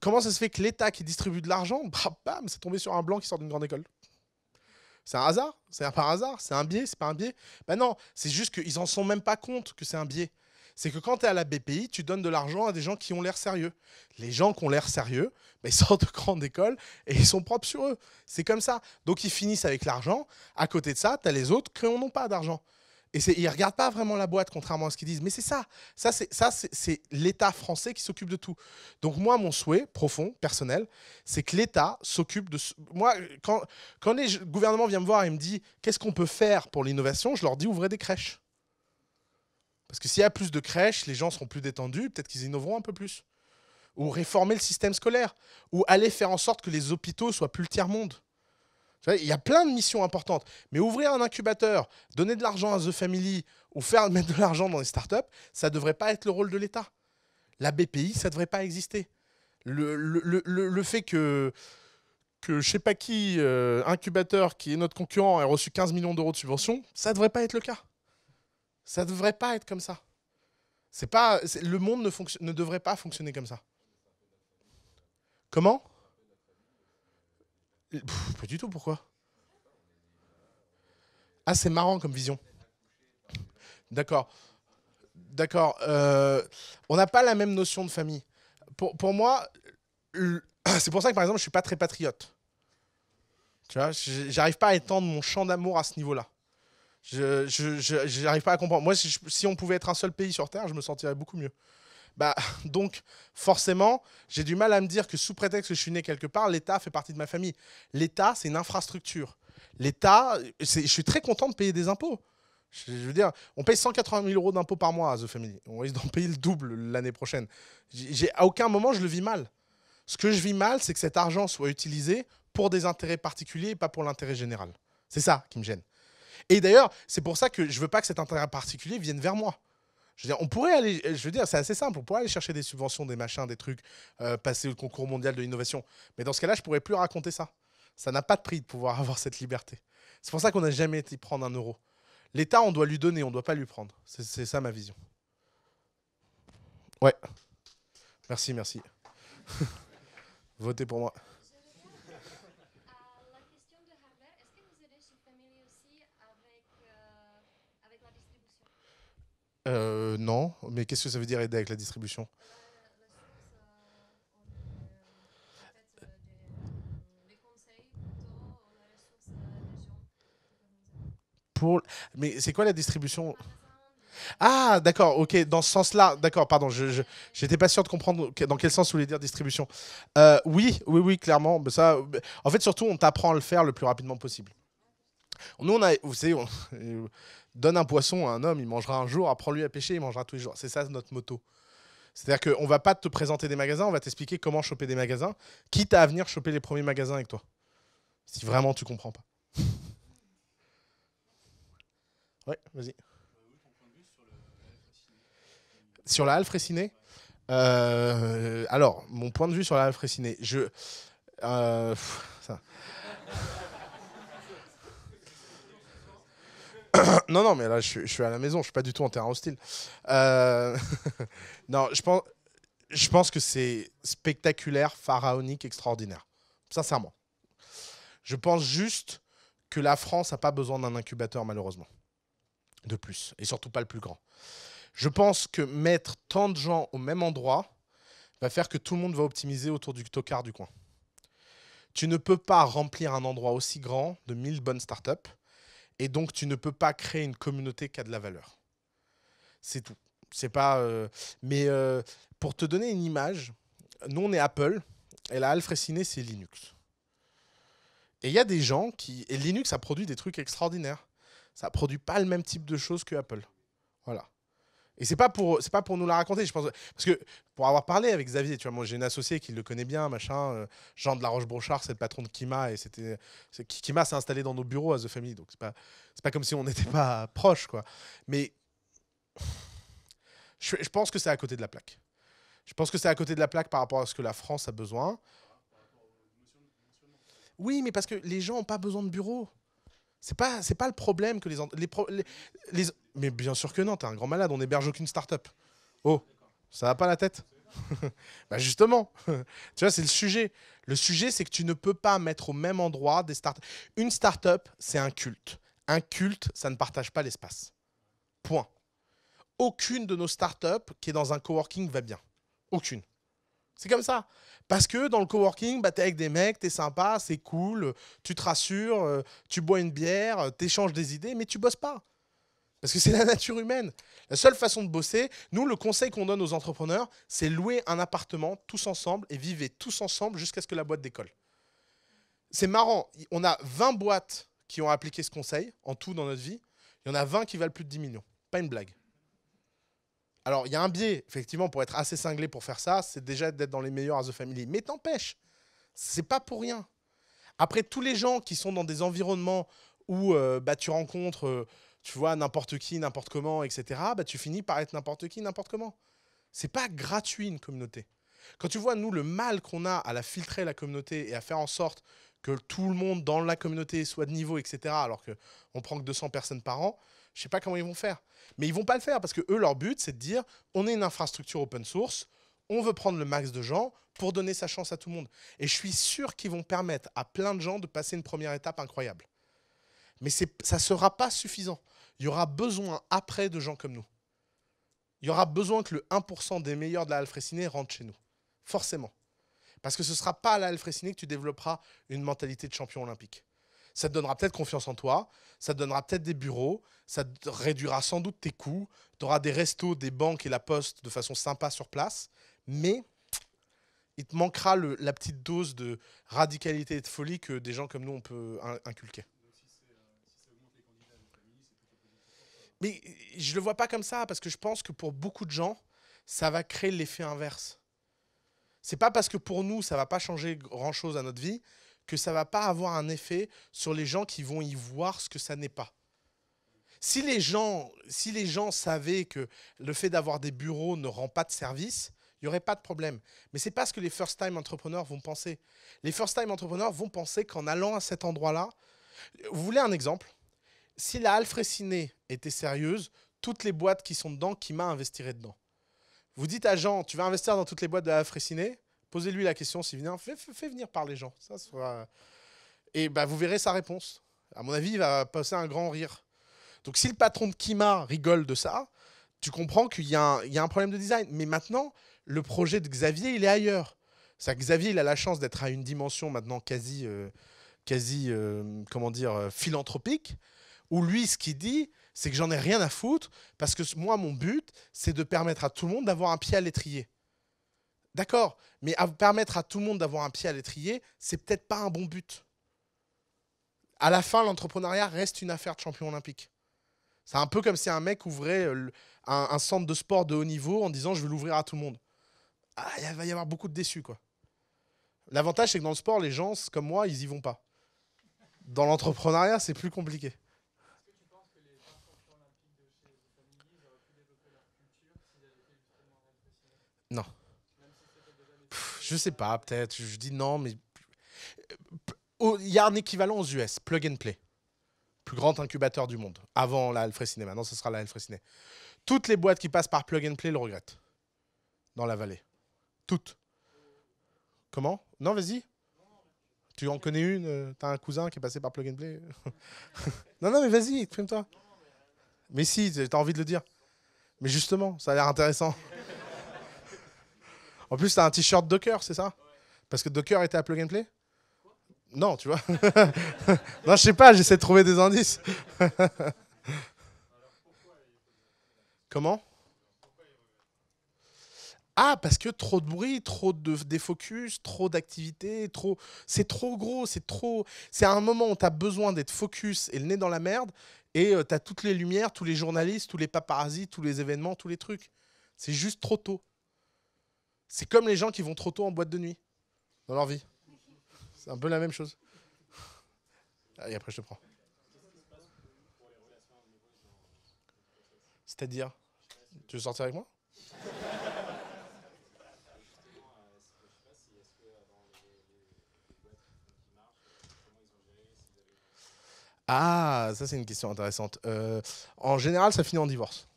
Comment ça se fait que l'État qui distribue de l'argent, bah, bam, c'est tombé sur un blanc qui sort d'une grande école c'est un hasard C'est par hasard C'est un biais C'est pas un biais Ben non, c'est juste qu'ils en sont même pas compte que c'est un biais. C'est que quand tu es à la BPI, tu donnes de l'argent à des gens qui ont l'air sérieux. Les gens qui ont l'air sérieux, ben, ils sortent de grande école et ils sont propres sur eux. C'est comme ça. Donc ils finissent avec l'argent. À côté de ça, tu as les autres qui n'ont pas d'argent. Et ils ne regardent pas vraiment la boîte, contrairement à ce qu'ils disent. Mais c'est ça. Ça, c'est l'État français qui s'occupe de tout. Donc, moi, mon souhait profond, personnel, c'est que l'État s'occupe de. Moi, quand, quand les, le gouvernement vient me voir et me dit qu'est-ce qu'on peut faire pour l'innovation, je leur dis ouvrez des crèches. Parce que s'il y a plus de crèches, les gens seront plus détendus, peut-être qu'ils innoveront un peu plus. Ou réformer le système scolaire. Ou aller faire en sorte que les hôpitaux soient plus le tiers-monde. Il y a plein de missions importantes. Mais ouvrir un incubateur, donner de l'argent à The Family ou faire mettre de l'argent dans les startups, ça ne devrait pas être le rôle de l'État. La BPI, ça ne devrait pas exister. Le, fait que, que je sais pas qui, euh, incubateur qui est notre concurrent, ait reçu 15 millions d'euros de subventions, ça ne devrait pas être le cas. Ça ne devrait pas être comme ça. pas, le monde ne devrait pas fonctionner comme ça. Comment pas du tout, pourquoi Ah, c'est marrant comme vision. D'accord. D'accord. Euh, on n'a pas la même notion de famille. Pour, moi, c'est pour ça que par exemple, je ne suis pas très patriote. Tu vois, j'arrive pas à étendre mon champ d'amour à ce niveau-là. Je n'arrive pas à comprendre. Moi, si on pouvait être un seul pays sur Terre, je me sentirais beaucoup mieux. Bah, donc, forcément, j'ai du mal à me dire que sous prétexte que je suis né quelque part, l'État fait partie de ma famille. L'État, c'est une infrastructure. L'État, je suis très content de payer des impôts. Je veux dire, on paye 180 000 euros d'impôts par mois à The Family. On risque d'en payer le double l'année prochaine. À aucun moment, je le vis mal. Ce que je vis mal, c'est que cet argent soit utilisé pour des intérêts particuliers et pas pour l'intérêt général. C'est ça qui me gêne. Et d'ailleurs, c'est pour ça que je veux pas que cet intérêt particulier vienne vers moi. Je veux dire, on pourrait aller, je veux dire, c'est assez simple, on pourrait aller chercher des subventions, des machins, des trucs, euh, passer au concours mondial de l'innovation. Mais dans ce cas-là, je pourrais plus raconter ça. Ça n'a pas de prix de pouvoir avoir cette liberté. C'est pour ça qu'on n'a jamais été prendre un euro. L'État, on doit lui donner, on ne doit pas lui prendre. C'est ça ma vision. Ouais. Merci, merci. Votez pour moi. Euh, non, mais qu'est-ce que ça veut dire aider avec la distribution Pour... Mais c'est quoi la distribution ah, d'accord, ok, dans ce sens-là, d'accord, pardon, je n'étais pas sûr de comprendre dans quel sens vous voulez dire distribution. Euh, oui, oui, oui, clairement. Mais ça, en fait, surtout, on t'apprend à le faire le plus rapidement possible. Nous, on a, vous savez, on, Donne un poisson à un homme, il mangera un jour, apprends-lui à pêcher, il mangera tous les jours. C'est ça notre moto. C'est-à-dire qu'on va pas te présenter des magasins, on va t'expliquer comment choper des magasins, quitte à venir choper les premiers magasins avec toi. Si vraiment tu comprends pas. Euh, oui, vas-y. Sur la halle frécinée euh, Alors, mon point de vue sur la halle frécinée, je. Euh, ça. non, non, mais là, je, suis à la maison, je suis pas du tout en terrain hostile. Euh, non, je pense, je pense que c'est spectaculaire, pharaonique, extraordinaire. Sincèrement. Je pense juste que la France n'a pas besoin d'un incubateur, malheureusement. De plus. Et surtout pas le plus grand. Je pense que mettre tant de gens au même endroit va faire que tout le monde va optimiser autour du tocard du coin. Tu ne peux pas remplir un endroit aussi grand de 1000 bonnes startups et donc, tu ne peux pas créer une communauté qui a de la valeur. C'est tout. C'est pas. Euh, mais euh, pour te donner une image, nous, on est Apple, et la Alfresiné, c'est Linux. Et il y a des gens qui. Et Linux a produit des trucs extraordinaires. Ça produit pas le même type de choses que Apple. Voilà. Et c'est pas pour c'est pas pour nous la raconter, je pense parce que pour avoir parlé avec Xavier, tu vois, moi j'ai un associé qui le connaît bien, machin, euh, Jean de la Roche Brochard, c'est le patron de Kima et c'était Kima s'est installé dans nos bureaux à The Family, donc c'est pas c'est pas comme si on n'était pas proche quoi. Mais je, je pense que c'est à côté de la plaque. Je pense que c'est à côté de la plaque par rapport à ce que la France a besoin. Oui, mais parce que les gens n'ont pas besoin de bureaux. C'est pas, c'est pas le problème que les, les, Mais bien sûr que non, t'es un grand malade, on n'héberge aucune start-up. Oh, ça va pas la tête Bah justement, tu vois, c'est le sujet. Le sujet, c'est que tu ne peux pas mettre au même endroit des start Une start-up, c'est un culte. Un culte, ça ne partage pas l'espace. Point. Aucune de nos start-up qui est dans un coworking va bien. Aucune. C'est comme ça. Parce que dans le coworking, bah, es avec des mecs, tu es sympa, c'est cool, tu te rassures, euh, tu bois une bière, euh, tu échanges des idées, mais tu bosses pas. Parce que c'est la nature humaine. La seule façon de bosser, nous, le conseil qu'on donne aux entrepreneurs, c'est louer un appartement tous ensemble et vivre tous ensemble jusqu'à ce que la boîte décolle. C'est marrant, on a 20 boîtes qui ont appliqué ce conseil en tout dans notre vie. Il y en a 20 qui valent plus de 10 millions. Pas une blague. Alors, il y a un biais, effectivement, pour être assez cinglé pour faire ça, c'est déjà d'être dans les meilleurs à The Family. Mais t'empêche, n'est pas pour rien. Après, tous les gens qui sont dans des environnements où euh, bah, tu rencontres, euh, tu vois, n'importe qui, n'importe comment, etc., bah, tu finis par être n'importe qui, n'importe comment. C'est pas gratuit une communauté. Quand tu vois, nous, le mal qu'on a à la filtrer, la communauté, et à faire en sorte que tout le monde dans la communauté soit de niveau, etc., alors qu'on prend que 200 personnes par an, je ne sais pas comment ils vont faire. Mais ils ne vont pas le faire parce que eux, leur but, c'est de dire on est une infrastructure open source, on veut prendre le max de gens pour donner sa chance à tout le monde. Et je suis sûr qu'ils vont permettre à plein de gens de passer une première étape incroyable. Mais ça ne sera pas suffisant. Il y aura besoin après de gens comme nous. Il y aura besoin que le 1% des meilleurs de la Frécinée rentre chez nous. Forcément. Parce que ce ne sera pas à la Frécinée que tu développeras une mentalité de champion olympique ça te donnera peut-être confiance en toi, ça te donnera peut-être des bureaux, ça te réduira sans doute tes coûts, tu auras des restos, des banques et la poste de façon sympa sur place, mais il te manquera la petite dose de radicalité et de folie que des gens comme nous, on peut inculquer. Mais je le vois pas comme ça, parce que je pense que pour beaucoup de gens, ça va créer l'effet inverse. C'est pas parce que pour nous, ça va pas changer grand-chose à notre vie, que ça va pas avoir un effet sur les gens qui vont y voir ce que ça n'est pas. Si les, gens, si les gens savaient que le fait d'avoir des bureaux ne rend pas de service, il n'y aurait pas de problème. Mais c'est pas ce que les first-time entrepreneurs vont penser. Les first-time entrepreneurs vont penser qu'en allant à cet endroit-là, vous voulez un exemple Si la Alfréciné était sérieuse, toutes les boîtes qui sont dedans, qui m'a investirait dedans Vous dites à Jean, tu vas investir dans toutes les boîtes de la Alfréciné Posez-lui la question s'il vient. Fais, venir par les gens. Ça sera... Et bah, vous verrez sa réponse. À mon avis, il va passer un grand rire. Donc si le patron de Kima rigole de ça, tu comprends qu'il y, a un problème de design. Mais maintenant, le projet de Xavier, il est ailleurs. Ça Xavier, il a la chance d'être à une dimension maintenant quasi, euh, quasi euh, comment dire, euh, philanthropique, où lui, ce qu'il dit, c'est que j'en ai rien à foutre, parce que moi, mon but, c'est de permettre à tout le monde d'avoir un pied à l'étrier. D'accord, mais permettre à tout le monde d'avoir un pied à l'étrier, c'est peut-être pas un bon but. À la fin, l'entrepreneuriat reste une affaire de champion olympique. C'est un peu comme si un mec ouvrait euh, un, centre de sport de haut niveau en disant je vais l'ouvrir à tout le monde. Ah, il va y avoir beaucoup de déçus, quoi. L'avantage, c'est que dans le sport, les gens, comme moi, ils n'y vont pas. Dans l'entrepreneuriat, c'est plus compliqué. Je sais pas, peut-être. Je dis non, mais. Euh, oh, il y a un équivalent aux US, Plug and Play. Plus grand incubateur du monde. Avant la Alfred Ciné. Maintenant, ce sera la Alfred Ciné. Toutes les boîtes qui passent par Plug and Play le regrettent. Dans la vallée. Toutes. Comment Non, vas-y. Tu en connais une euh, T'as un cousin qui est passé par Plug and Play Non, non, mais vas-y, exprime-toi. Mais si, t'as envie de le dire. Mais justement, ça a l'air intéressant. En plus, t'as un t-shirt Docker, c'est ça Parce que Docker était à Plug and Play Non, tu vois. non, je sais pas, j'essaie de trouver des indices. Comment ah, parce que trop de bruit, trop de défocus, trop d'activité, trop. C'est trop gros, c'est trop. C'est à un moment où tu as besoin d'être focus et le nez dans la merde, et euh, tu as toutes les lumières, tous les journalistes, tous les paparazzis, tous les événements, tous les trucs. C'est juste trop tôt. C'est comme les gens qui vont trop tôt en boîte de nuit dans leur vie. C'est un peu la même chose. Ah, et après, je te prends. C'est-à-dire Tu veux sortir avec moi Ah, ça c'est une question intéressante. Euh, en général, ça finit en divorce.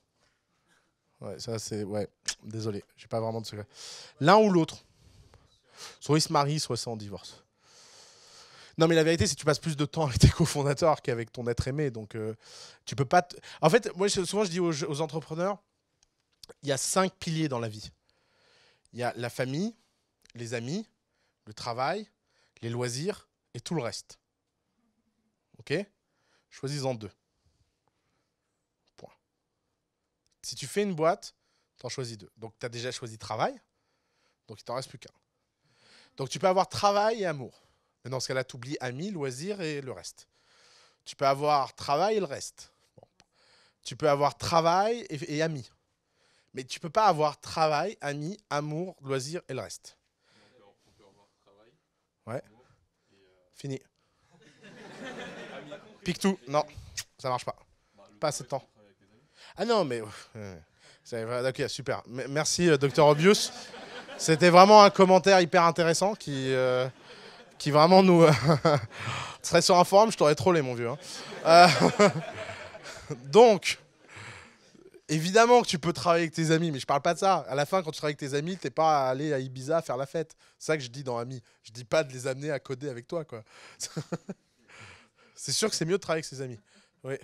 Ouais, ça, c'est. Ouais, désolé, j'ai pas vraiment de secret. L'un ou l'autre. Soit ils se marient, soit c'est en divorce. Non, mais la vérité, c'est que tu passes plus de temps avec tes cofondateurs qu'avec ton être aimé. Donc, euh, tu peux pas. En fait, moi, souvent, je dis aux, entrepreneurs il y a cinq piliers dans la vie. Il y a la famille, les amis, le travail, les loisirs et tout le reste. Ok Choisis-en deux. Si tu fais une boîte, tu en choisis deux. Donc, tu as déjà choisi travail, donc il t'en reste plus qu'un. Donc, tu peux avoir travail et amour. Mais dans ce cas-là, tu oublies amis, loisir et le reste. Tu peux avoir travail et le reste. Tu peux avoir travail et, ami. amis. Mais tu peux pas avoir travail, ami, amour, loisir et le reste. ouais. Fini. Pique tout. Non, ça marche pas. Bah, pas assez de temps. Ah non, mais. Ok, super. merci, euh, docteur Obvious. C'était vraiment un commentaire hyper intéressant qui, euh, qui vraiment nous. serait sur un forum, je t'aurais trollé, mon vieux. Hein. Euh, donc, évidemment que tu peux travailler avec tes amis, mais je parle pas de ça. À la fin, quand tu travailles avec tes amis, t'es pas allé à Ibiza faire la fête. C'est ça que je dis dans Amis. Je dis pas de les amener à coder avec toi, quoi. c'est sûr que c'est mieux de travailler avec ses amis. Oui.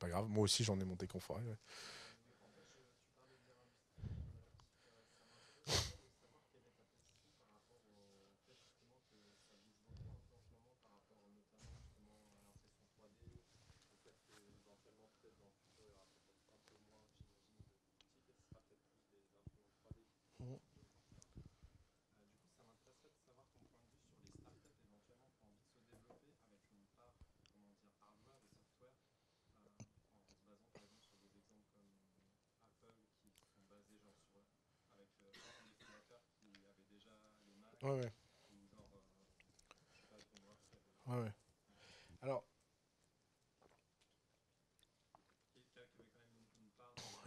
pas grave. Moi aussi, j'en ai monté confort. Alors,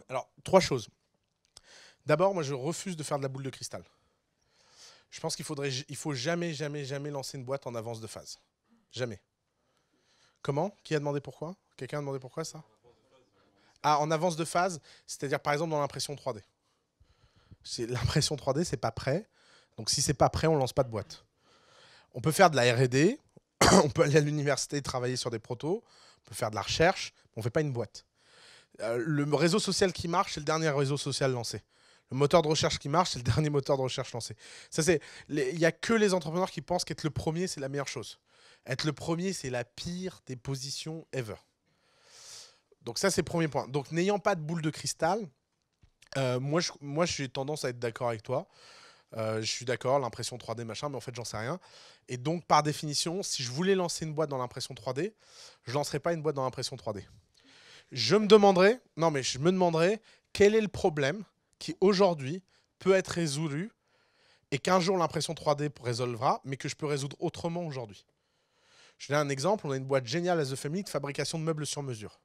alors, trois choses. D'abord, moi, je refuse de faire de la boule de cristal. Je pense qu'il faudrait, il faut jamais, jamais, jamais lancer une boîte en avance de phase. Jamais. Comment Qui a demandé pourquoi Quelqu'un a demandé pourquoi ça Ah, en avance de phase, c'est-à-dire par exemple dans l'impression 3D. L'impression 3D, c'est pas prêt. Donc si c'est pas prêt, on lance pas de boîte. On peut faire de la R&D, on peut aller à l'université travailler sur des protos, on peut faire de la recherche, on fait pas une boîte. Euh, le réseau social qui marche, c'est le dernier réseau social lancé. Le moteur de recherche qui marche, c'est le dernier moteur de recherche lancé. Ça c'est, il n'y a que les entrepreneurs qui pensent qu'être le premier c'est la meilleure chose. Être le premier, c'est la pire des positions ever. Donc ça, c'est le premier point. Donc n'ayant pas de boule de cristal, euh, moi, je, moi, j'ai tendance à être d'accord avec toi. Euh, je suis d'accord, l'impression 3D, machin, mais en fait, j'en sais rien. Et donc, par définition, si je voulais lancer une boîte dans l'impression 3D, je ne lancerais pas une boîte dans l'impression 3D. Je me demanderais, non, mais je me demanderais quel est le problème qui aujourd'hui peut être résolu et qu'un jour l'impression 3D résolvera, mais que je peux résoudre autrement aujourd'hui. Je donne un exemple, on a une boîte géniale à The Family de fabrication de meubles sur mesure.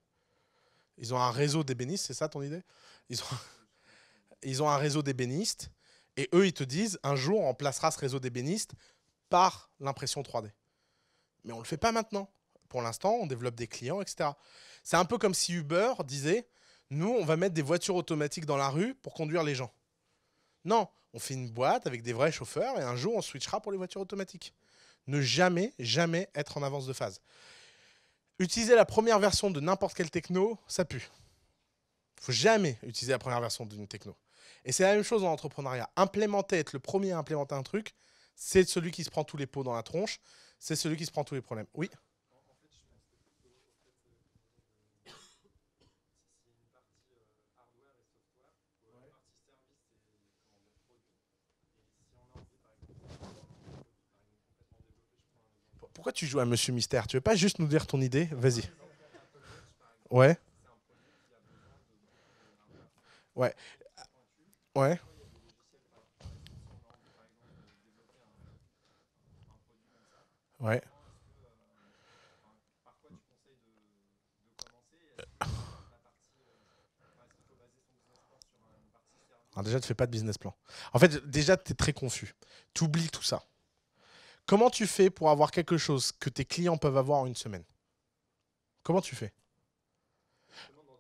Ils ont un réseau d'ébénistes, c'est ça ton idée ils ils ont un réseau d'ébénistes et eux, ils te disent, un jour, on remplacera ce réseau d'ébénistes par l'impression 3D. Mais on ne le fait pas maintenant. Pour l'instant, on développe des clients, etc. C'est un peu comme si Uber disait, nous, on va mettre des voitures automatiques dans la rue pour conduire les gens. Non, on fait une boîte avec des vrais chauffeurs et un jour, on switchera pour les voitures automatiques. Ne jamais, jamais être en avance de phase. Utiliser la première version de n'importe quelle techno, ça pue. Il faut jamais utiliser la première version d'une techno. Et c'est la même chose en entrepreneuriat. Implémenter, être le premier à implémenter un truc, c'est celui qui se prend tous les pots dans la tronche, c'est celui qui se prend tous les problèmes. Oui Pourquoi tu joues à Monsieur Mystère Tu veux pas juste nous dire ton idée Vas-y. Ouais. Ouais. Ouais. Ouais. déjà, tu fais pas de business plan. En fait, déjà, tu es très confus. Tu oublies tout ça. Comment tu fais pour avoir quelque chose que tes clients peuvent avoir en une semaine Comment tu fais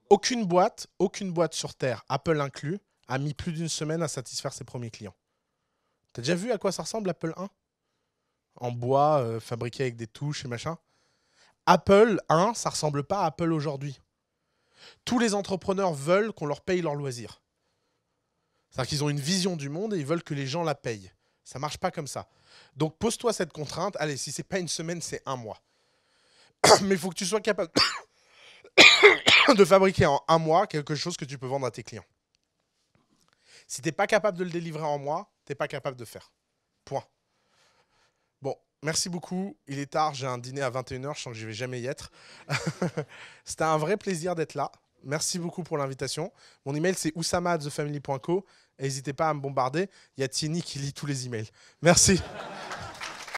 Aucune boîte, aucune boîte sur Terre, Apple inclus, a mis plus d'une semaine à satisfaire ses premiers clients. T'as déjà vu à quoi ça ressemble Apple 1 En bois, euh, fabriqué avec des touches et machin. Apple 1, ça ressemble pas à Apple aujourd'hui. Tous les entrepreneurs veulent qu'on leur paye leurs loisirs. C'est-à-dire qu'ils ont une vision du monde et ils veulent que les gens la payent. Ça marche pas comme ça. Donc pose-toi cette contrainte. Allez, si c'est pas une semaine, c'est un mois. Mais il faut que tu sois capable de fabriquer en un mois quelque chose que tu peux vendre à tes clients. Si t'es pas capable de le délivrer en moi, t'es pas capable de faire. Point. Bon, merci beaucoup. Il est tard, j'ai un dîner à 21h, je sens que je vais jamais y être. C'était un vrai plaisir d'être là. Merci beaucoup pour l'invitation. Mon email, c'est oussama@thefamily.co. N'hésitez pas à me bombarder. Il y a Tini qui lit tous les emails. Merci.